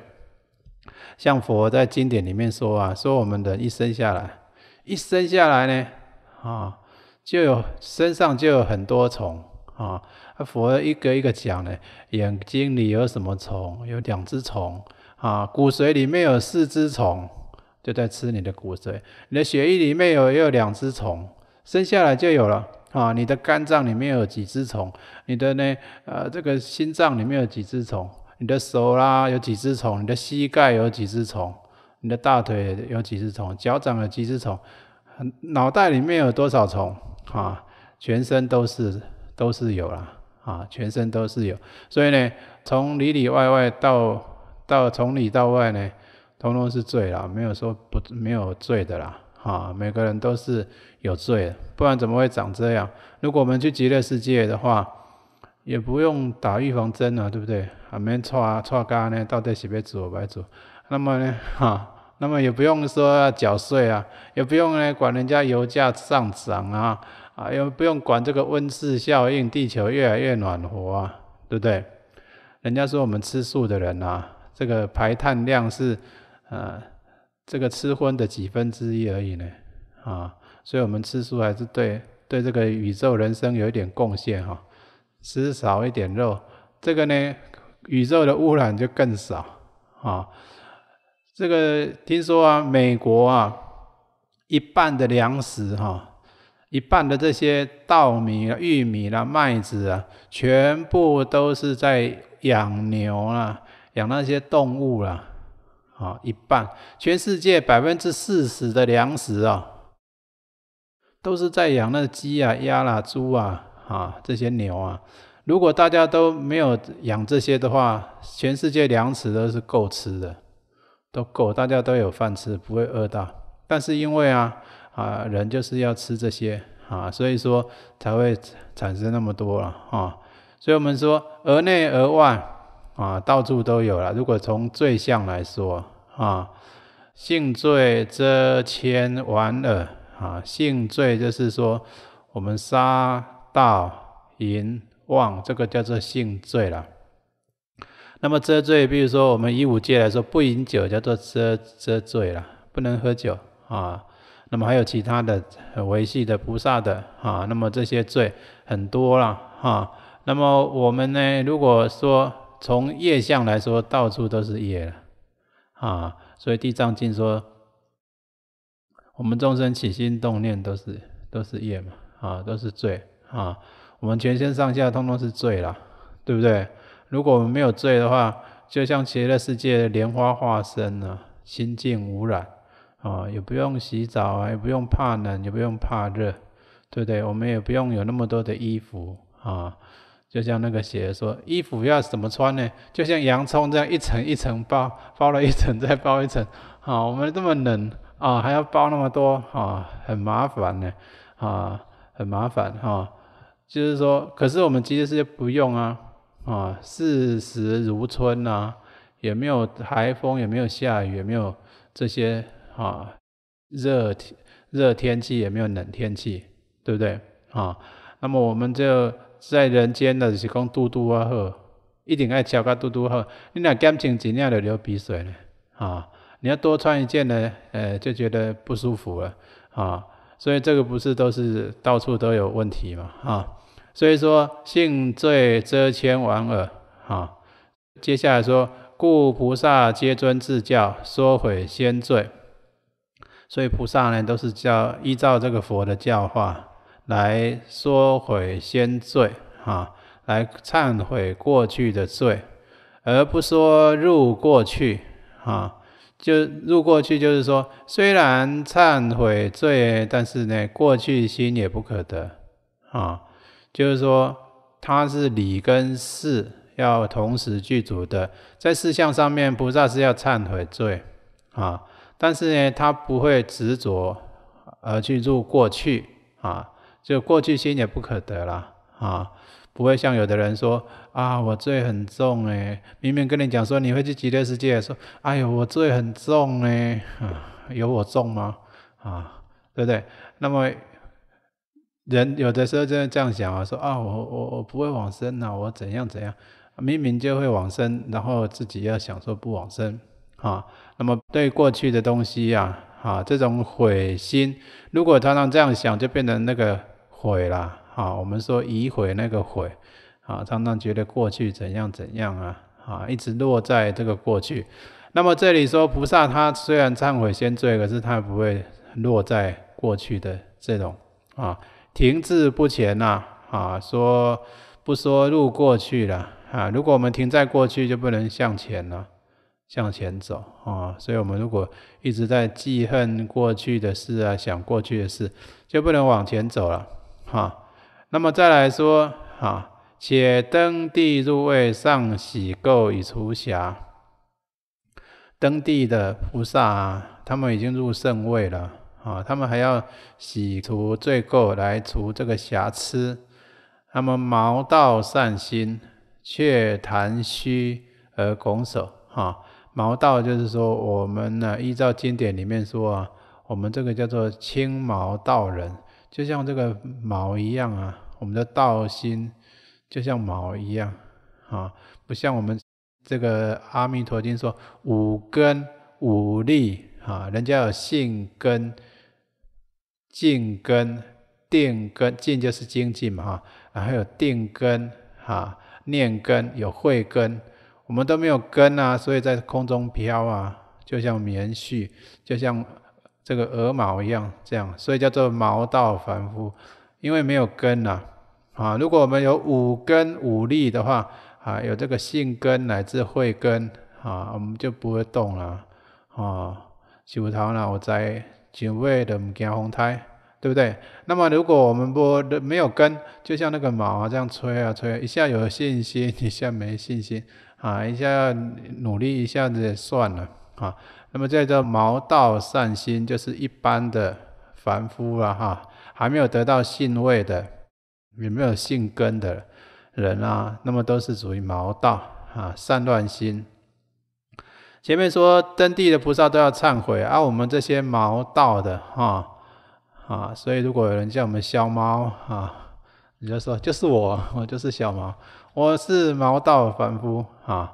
像佛在经典里面说啊，说我们的一生下来，一生下来呢，啊，就有身上就有很多虫啊。佛一个一个讲呢，眼睛里有什么虫，有两只虫啊；骨髓里面有四只虫，就在吃你的骨髓。你的血液里面有有两只虫，生下来就有了啊。你的肝脏里面有几只虫，你的呢，呃，这个心脏里面有几只虫。你的手啦，有几只虫？你的膝盖有几只虫？你的大腿有几只虫？脚掌有几只虫？脑袋里面有多少虫？哈，全身都是都是有啦，啊，全身都是有。所以呢，从里里外外到到从里到外呢，统统是罪啦，没有说不没有罪的啦。哈，每个人都是有罪的，不然怎么会长这样？如果我们去极乐世界的话，也不用打预防针了，对不对？还没错啊，错嘎呢，到底洗不洗？我白煮？那么呢，哈，那么也不用说要缴税啊，也不用呢管人家油价上涨啊，啊，也不用管这个温室效应，地球越来越暖和啊，对不对？人家说我们吃素的人啊，这个排碳量是，呃，这个吃荤的几分之一而已呢，啊，所以我们吃素还是对对这个宇宙人生有一点贡献哈。吃少一点肉，这个呢，宇宙的污染就更少啊。这个听说啊，美国啊，一半的粮食哈，一半的这些稻米啊、玉米啦、麦子啊，全部都是在养牛啊，养那些动物了啊，一半，全世界百分之四十的粮食啊，都是在养那鸡啊、鸭啦、猪啊。啊，这些牛啊，如果大家都没有养这些的话，全世界粮食都是够吃的，都够，大家都有饭吃，不会饿到。但是因为啊啊，人就是要吃这些啊，所以说才会产生那么多啊。所以我们说，而内而外啊，到处都有了。如果从罪相来说啊，性罪遮千玩耳啊，性罪就是说我们杀。盗淫妄，这个叫做性罪了。那么遮罪，比如说我们以五戒来说，不饮酒叫做遮遮罪了，不能喝酒啊。那么还有其他的维系的菩萨的啊，那么这些罪很多了哈。那么我们呢，如果说从业相来说，到处都是业了啊。所以地藏经说，我们众生起心动念都是都是业嘛啊，都是罪。啊，我们全身上下通通是罪啦，对不对？如果我们没有罪的话，就像极乐世界的莲花化身呢，心净无染啊，也不用洗澡啊，也不用怕冷，也不用怕热，对不对？我们也不用有那么多的衣服啊，就像那个邪说，衣服要怎么穿呢？就像洋葱这样一层一层包包了一层再包一层，好，我们这么冷啊，还要包那么多啊，很麻烦呢，啊，很麻烦哈。就是说，可是我们其实是不用啊，啊，四时如春呐，也没有台风，也没有下雨，也没有这些啊热天热天气，也没有冷天气，对不对啊？那么我们就在人间呢，是讲嘟嘟啊呵，一定爱敲个嘟嘟呵，你那感情尽量的流鼻水呢，啊，你要多穿一件呢，呃，就觉得不舒服了，啊，所以这个不是都是到处都有问题嘛，啊。所以说，性罪遮千王耳。哈，接下来说，故菩萨皆尊自教，说毁先罪。所以菩萨呢，都是教依照这个佛的教化来说毁先罪。哈，来忏悔过去的罪，而不说入过去。哈，就入过去，就是说，虽然忏悔罪，但是呢，过去心也不可得。哈。就是说，他是理跟事要同时具足的，在事相上面，菩萨是要忏悔罪啊，但是呢，他不会执着而去入过去啊，就过去心也不可得了啊，不会像有的人说啊，我罪很重诶，明明跟你讲说你会去极乐世界，说哎呦，我罪很重啊，有我重吗？啊，对不对？那么。人有的时候真的这样想啊，说啊，我我我不会往生啊，我怎样怎样，明明就会往生，然后自己要想说不往生啊，那么对过去的东西呀，啊，这种悔心，如果常常这样想，就变成那个悔了啊。我们说已悔那个悔啊，常常觉得过去怎样怎样啊，啊，一直落在这个过去。那么这里说菩萨他虽然忏悔先罪，可是他不会落在过去的这种啊。停滞不前呐，啊，说不说路过去了啊？如果我们停在过去，就不能向前了，向前走啊。所以我们如果一直在记恨过去的事啊，想过去的事，就不能往前走了，哈。那么再来说，哈，且登地入位，上喜垢已除瑕。登地的菩萨，啊，他们已经入圣位了。啊，他们还要洗除罪垢来除这个瑕疵。他们毛道善心，却谈虚而拱手。哈，毛道就是说，我们呢，依照经典里面说啊，我们这个叫做青毛道人，就像这个毛一样啊，我们的道心就像毛一样啊，不像我们这个《阿弥陀经》说五根五力啊，人家有性根。静根、定根，静就是精进嘛，哈，然后有定根，哈，念根，有慧根，我们都没有根啊，所以在空中飘啊，就像棉絮，就像这个鹅毛一样，这样，所以叫做毛道凡夫，因为没有根呐，啊，如果我们有五根五力的话，啊，有这个性根乃至慧根，啊，我们就不会动了，啊，修堂脑在警卫的唔惊风胎，对不对？那么如果我们不没有根，就像那个毛啊这样吹啊吹，一下有信心，一下没信心，啊，一下努力一下子算了啊。那么这叫毛道善心，就是一般的凡夫了哈，还没有得到信位的，也没有信根的人啊，那么都是属于毛道啊，善乱心。前面说登地的菩萨都要忏悔啊，我们这些毛道的啊啊，所以如果有人叫我们小猫啊，你就说就是我，我就是小猫，我是毛道凡夫啊，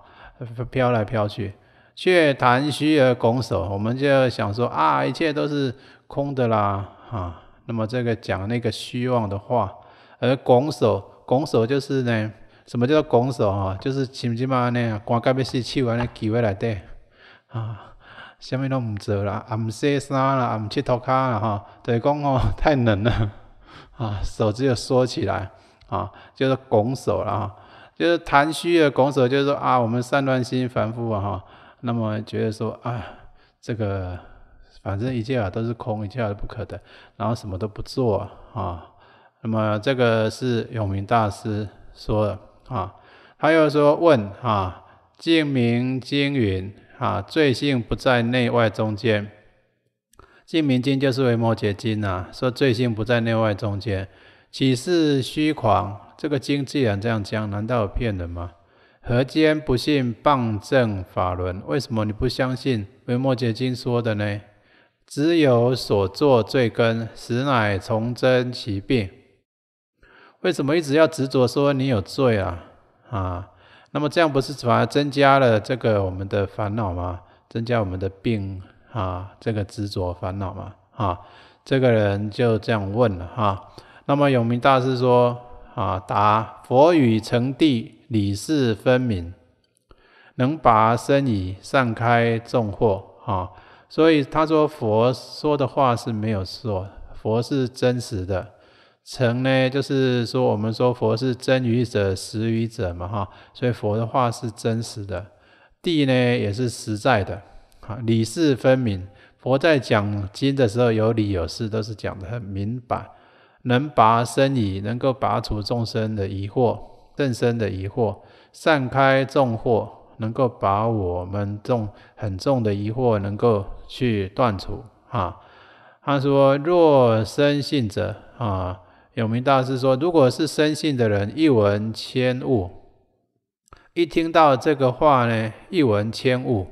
飘来飘去，却谈虚而拱手，我们就想说啊，一切都是空的啦啊，那么这个讲那个虚妄的话，而拱手，拱手就是呢，什么叫做拱手啊？就是起码呢，光改变是气完了，给回来对。啊，什么都唔做啦，啊唔洗衫啦，啊唔去迌脚啦，吼，就是讲哦，太冷了，啊，手指有缩起来，啊，就是拱手啦，就是谈虚的拱手，就是说啊，我们散乱心凡夫啊，哈，那么觉得说啊，这个反正一切啊都是空，一切都是不可得，然后什么都不做啊，那么这个是永明大师说的啊，他又说问啊，镜明经云。啊，罪性不在内外中间，《净明经》就是《为摩诘经》啊，说罪性不在内外中间，岂是虚狂？这个经既然这样讲，难道有骗人吗？何坚不信棒正法轮？为什么你不相信《为摩诘经》说的呢？只有所作罪根，实乃从真其病。为什么一直要执着说你有罪啊？啊！那么这样不是反而增加了这个我们的烦恼吗？增加我们的病啊，这个执着烦恼吗？啊，这个人就这样问了哈。那么永明大师说啊，答佛语成地理事分明，能拔身以散开众惑啊。所以他说佛说的话是没有错，佛是真实的。成呢，就是说我们说佛是真语者、实语者嘛，哈，所以佛的话是真实的，地呢也是实在的，哈，理事分明。佛在讲经的时候，有理有事，都是讲的很明白，能拔身疑，能够拔除众生的疑惑、众生的疑惑，散开众惑，能够把我们重很重的疑惑能够去断除，哈。他说：若生信者，啊。永明大师说：“如果是深信的人，一闻千悟。一听到这个话呢，一闻千悟。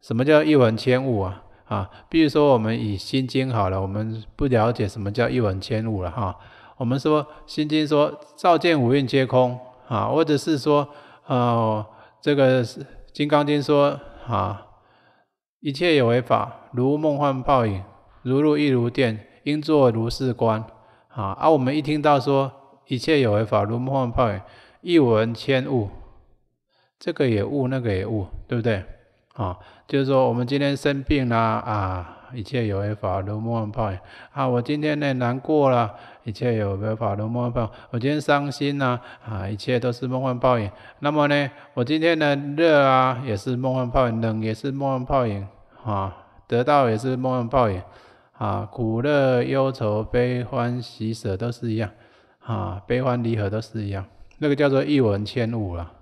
什么叫一闻千悟啊？啊，比如说我们以心经好了，我们不了解什么叫一闻千悟了哈。我们说心经说，照见五蕴皆空啊，或者是说，呃，这个金刚经说啊，一切有为法，如梦幻泡影，如露亦如电，应作如是观。”啊！啊，我们一听到说一切有为法如梦幻泡影，一闻千悟，这个也悟，那个也悟，对不对？啊，就是说我们今天生病啦，啊，一切有为法如梦幻泡影。啊，我今天呢难过了，一切有为法如梦幻泡影。我今天伤心啦，啊，一切都是梦幻泡影。那么呢，我今天呢热啊，也是梦幻泡影；冷也是梦幻泡影。啊，得到也是梦幻泡影。啊，苦乐、忧愁、悲欢、喜舍都是一样，啊，悲欢离合都是一样，那个叫做一闻千悟了，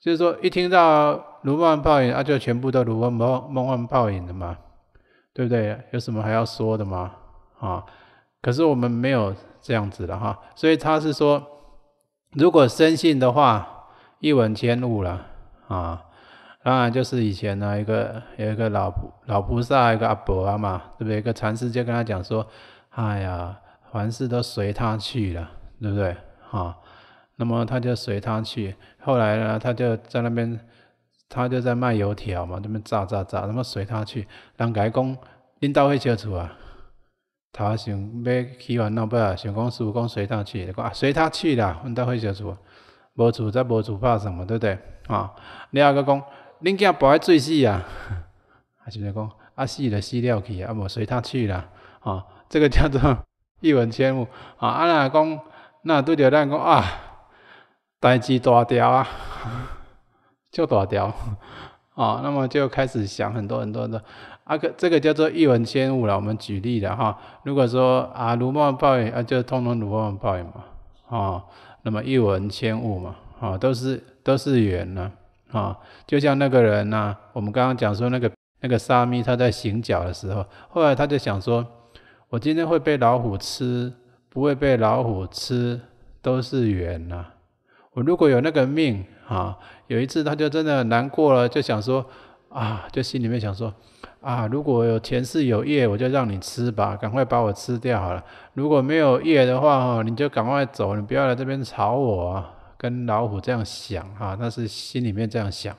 就是说一听到如梦幻泡影，啊，就全部都如梦梦梦幻泡影的嘛，对不对？有什么还要说的吗？啊，可是我们没有这样子的哈，所以他是说，如果深信的话，一闻千悟了，啊。当然就是以前呢，一个有一个老老菩萨，一个阿伯嘛，对不对？一个禅师就跟他讲说：“哎呀，凡事都随他去了，对不对？”哈，那么他就随他去。后来呢，他就在那边，他就在卖油条嘛，那边炸炸炸，那么随他去？人家讲：“恁到会少厝啊？”他想要去完那不啊，想讲师傅讲随他去，就讲啊，随他去啦，恁到会少厝，无主则无主怕什么，对不对？啊，第二个讲。恁囝跋咧水最啊！”啊，就是讲啊，死就死了去啊，无随他去啦。啊，这个叫做一文千物啊。啊那讲那对着咱讲啊，代志大条啊，就大条啊，那么就开始想很多很多的啊个这个叫做一文千物了。我们举例了哈，如果说啊如梦抱怨啊，就通通如梦抱怨嘛，啊，那么一文千物嘛，啊，都是都是缘呢。啊，就像那个人呐，我们刚刚讲说那个那个沙弥他在行脚的时候，后来他就想说，我今天会被老虎吃，不会被老虎吃，都是缘呐。我如果有那个命啊，有一次他就真的难过了，就想说，啊，就心里面想说，啊，如果有前世有业，我就让你吃吧，赶快把我吃掉好了。如果没有业的话，你就赶快走，你不要来这边吵我。啊。跟老虎这样想啊，那是心里面这样想。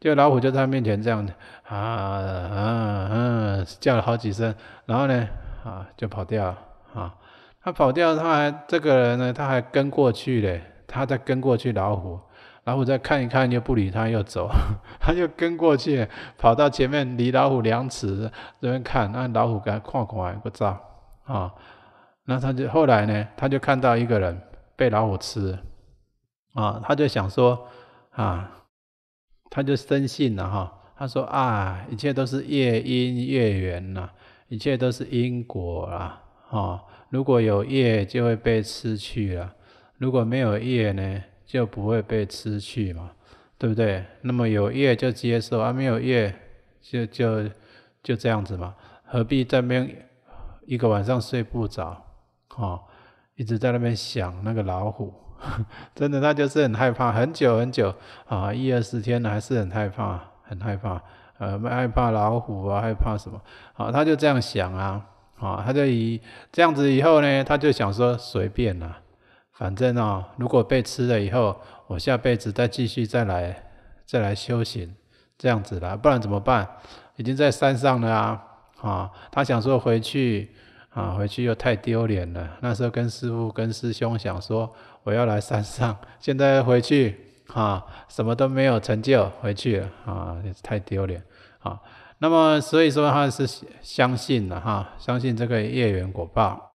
就老虎就在他面前这样，啊啊啊，叫了好几声，然后呢，啊，就跑掉了啊。他跑掉，他还这个人呢，他还跟过去嘞，他在跟过去老虎，老虎再看一看又不理他，又走，他就跟过去，跑到前面离老虎两尺这边看，那老虎给他看过来不照啊。那他就后来呢，他就看到一个人被老虎吃。啊，他就想说，啊，他就深信了哈。他说啊，一切都是业因业缘呐，一切都是因果啦，哈。如果有业，就会被吃去了；如果没有业呢，就不会被吃去嘛，对不对？那么有业就接受，啊，没有业就就就这样子嘛，何必在那边一个晚上睡不着，哈，一直在那边想那个老虎。真的，他就是很害怕，很久很久啊，一二十天了，还是很害怕，很害怕，呃，害怕老虎啊，害怕什么？啊，他就这样想啊，啊，他就以这样子以后呢，他就想说随便了，反正啊，如果被吃了以后，我下辈子再继续再来再来修行这样子啦，不然怎么办？已经在山上了啊，啊，他想说回去啊，回去又太丢脸了。那时候跟师傅、跟师兄想说。我要来山上，现在回去啊，什么都没有成就，回去了啊，太丢脸啊。那么，所以说他是相信了哈，相信这个业缘果报。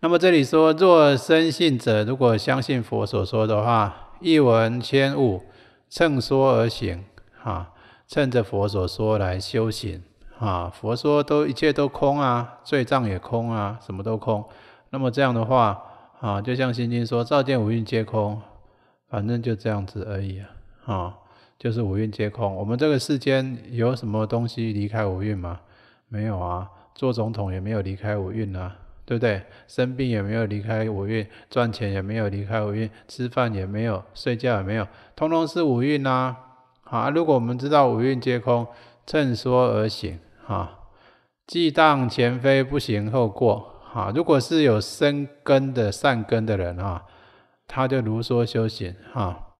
那么这里说，若深信者，如果相信佛所说的话，一闻千悟，乘说而行啊，趁着佛所说来修行啊。佛说都一切都空啊，罪障也空啊，什么都空。那么这样的话。啊，就像《心经》说，照见五蕴皆空，反正就这样子而已啊。就是五蕴皆空。我们这个世间有什么东西离开五蕴吗？没有啊。做总统也没有离开五蕴啊，对不对？生病也没有离开五蕴，赚钱也没有离开五蕴，吃饭也没有，睡觉也没有，通通是五蕴啊。好，如果我们知道五蕴皆空，乘说而行啊，既当前非，不行后过。啊，如果是有生根的善根的人啊，他就如说修行哈，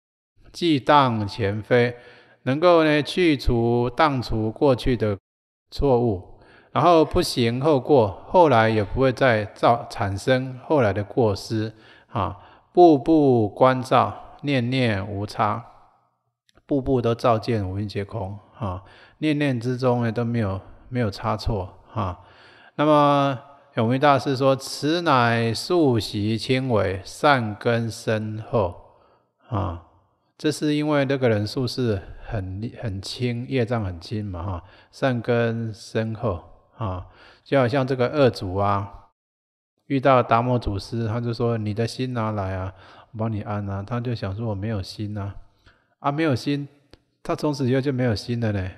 即当前非，能够呢去除荡除过去的错误，然后不行后过，后来也不会再造产生后来的过失啊。步步关照，念念无差，步步都照见五蕴皆空啊，念念之中呢都没有没有差错哈。那么。永明大师说：“此乃素习轻微，善根深厚啊！这是因为那个人素是很很轻，业障很轻嘛哈。善根深厚啊，就好像这个恶主啊，遇到达摩祖师，他就说：‘你的心拿来啊，我帮你安啊。’他就想说：‘我没有心呐，啊，没有心，他从此以后就没有心了呢。’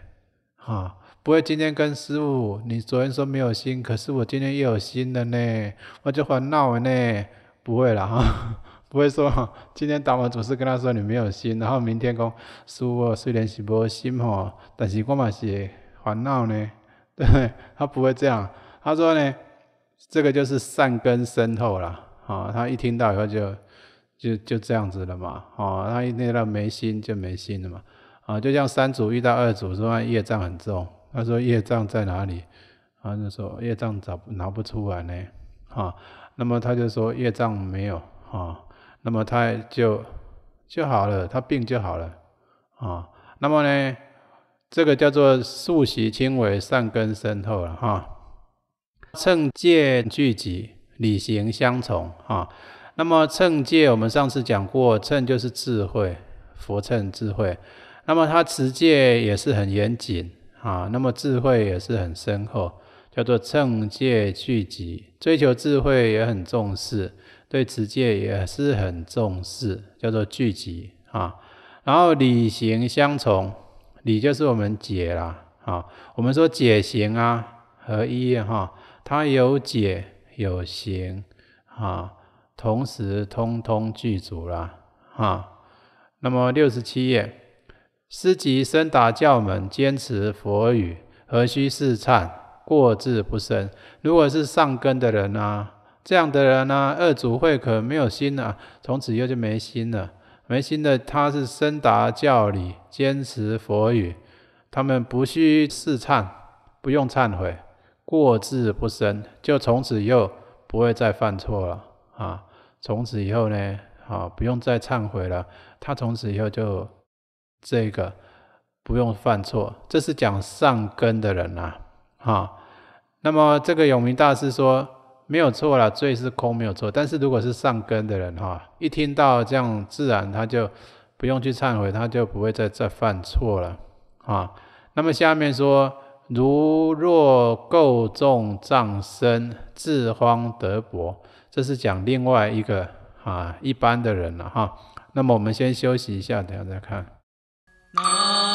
哈。”不会，今天跟师傅，你昨天说没有心，可是我今天又有心了呢，我就烦恼了呢。不会了哈，不会说今天打完总是跟他说你没有心，然后明天讲师傅虽然是无心吼，但是我嘛是烦恼呢。对，他不会这样。他说呢，这个就是善根深厚了啊。他一听到以后就就就这样子了嘛啊。他一听到没心就没心了嘛啊。就像三祖遇到二祖说业障很重。他说业障在哪里？他就说业障找拿不出来呢。哈，那么他就说业障没有。哈，那么他就就好了，他病就好了。啊，那么呢，这个叫做素习轻为善根深厚了。哈，乘戒聚集，理行相从。哈，那么乘戒我们上次讲过，乘就是智慧，佛乘智慧。那么他持戒也是很严谨。啊，那么智慧也是很深厚，叫做正戒聚集，追求智慧也很重视，对持戒也是很重视，叫做聚集啊。然后理行相从，理就是我们解啦，啊，我们说解行啊合一哈，它有解有行，啊，同时通通具足了啊。那么六十七页。师级深达教门，坚持佛语，何须试忏？过自不生。如果是上根的人啊，这样的人啊，二祖会可没有心啊，从此又就没心了，没心的他是深达教理，坚持佛语，他们不需试忏，不用忏悔，过自不生，就从此又不会再犯错了啊。从此以后呢，好不用再忏悔了，他从此以后就。这个不用犯错，这是讲上根的人呐，哈。那么这个永明大师说没有错了，罪是空，没有错。但是如果是上根的人，哈，一听到这样，自然他就不用去忏悔，他就不会再再犯错了，啊。那么下面说，如若垢重障身，自荒得薄，这是讲另外一个啊一般的人了，哈。那么我们先休息一下，等下再看。Ah.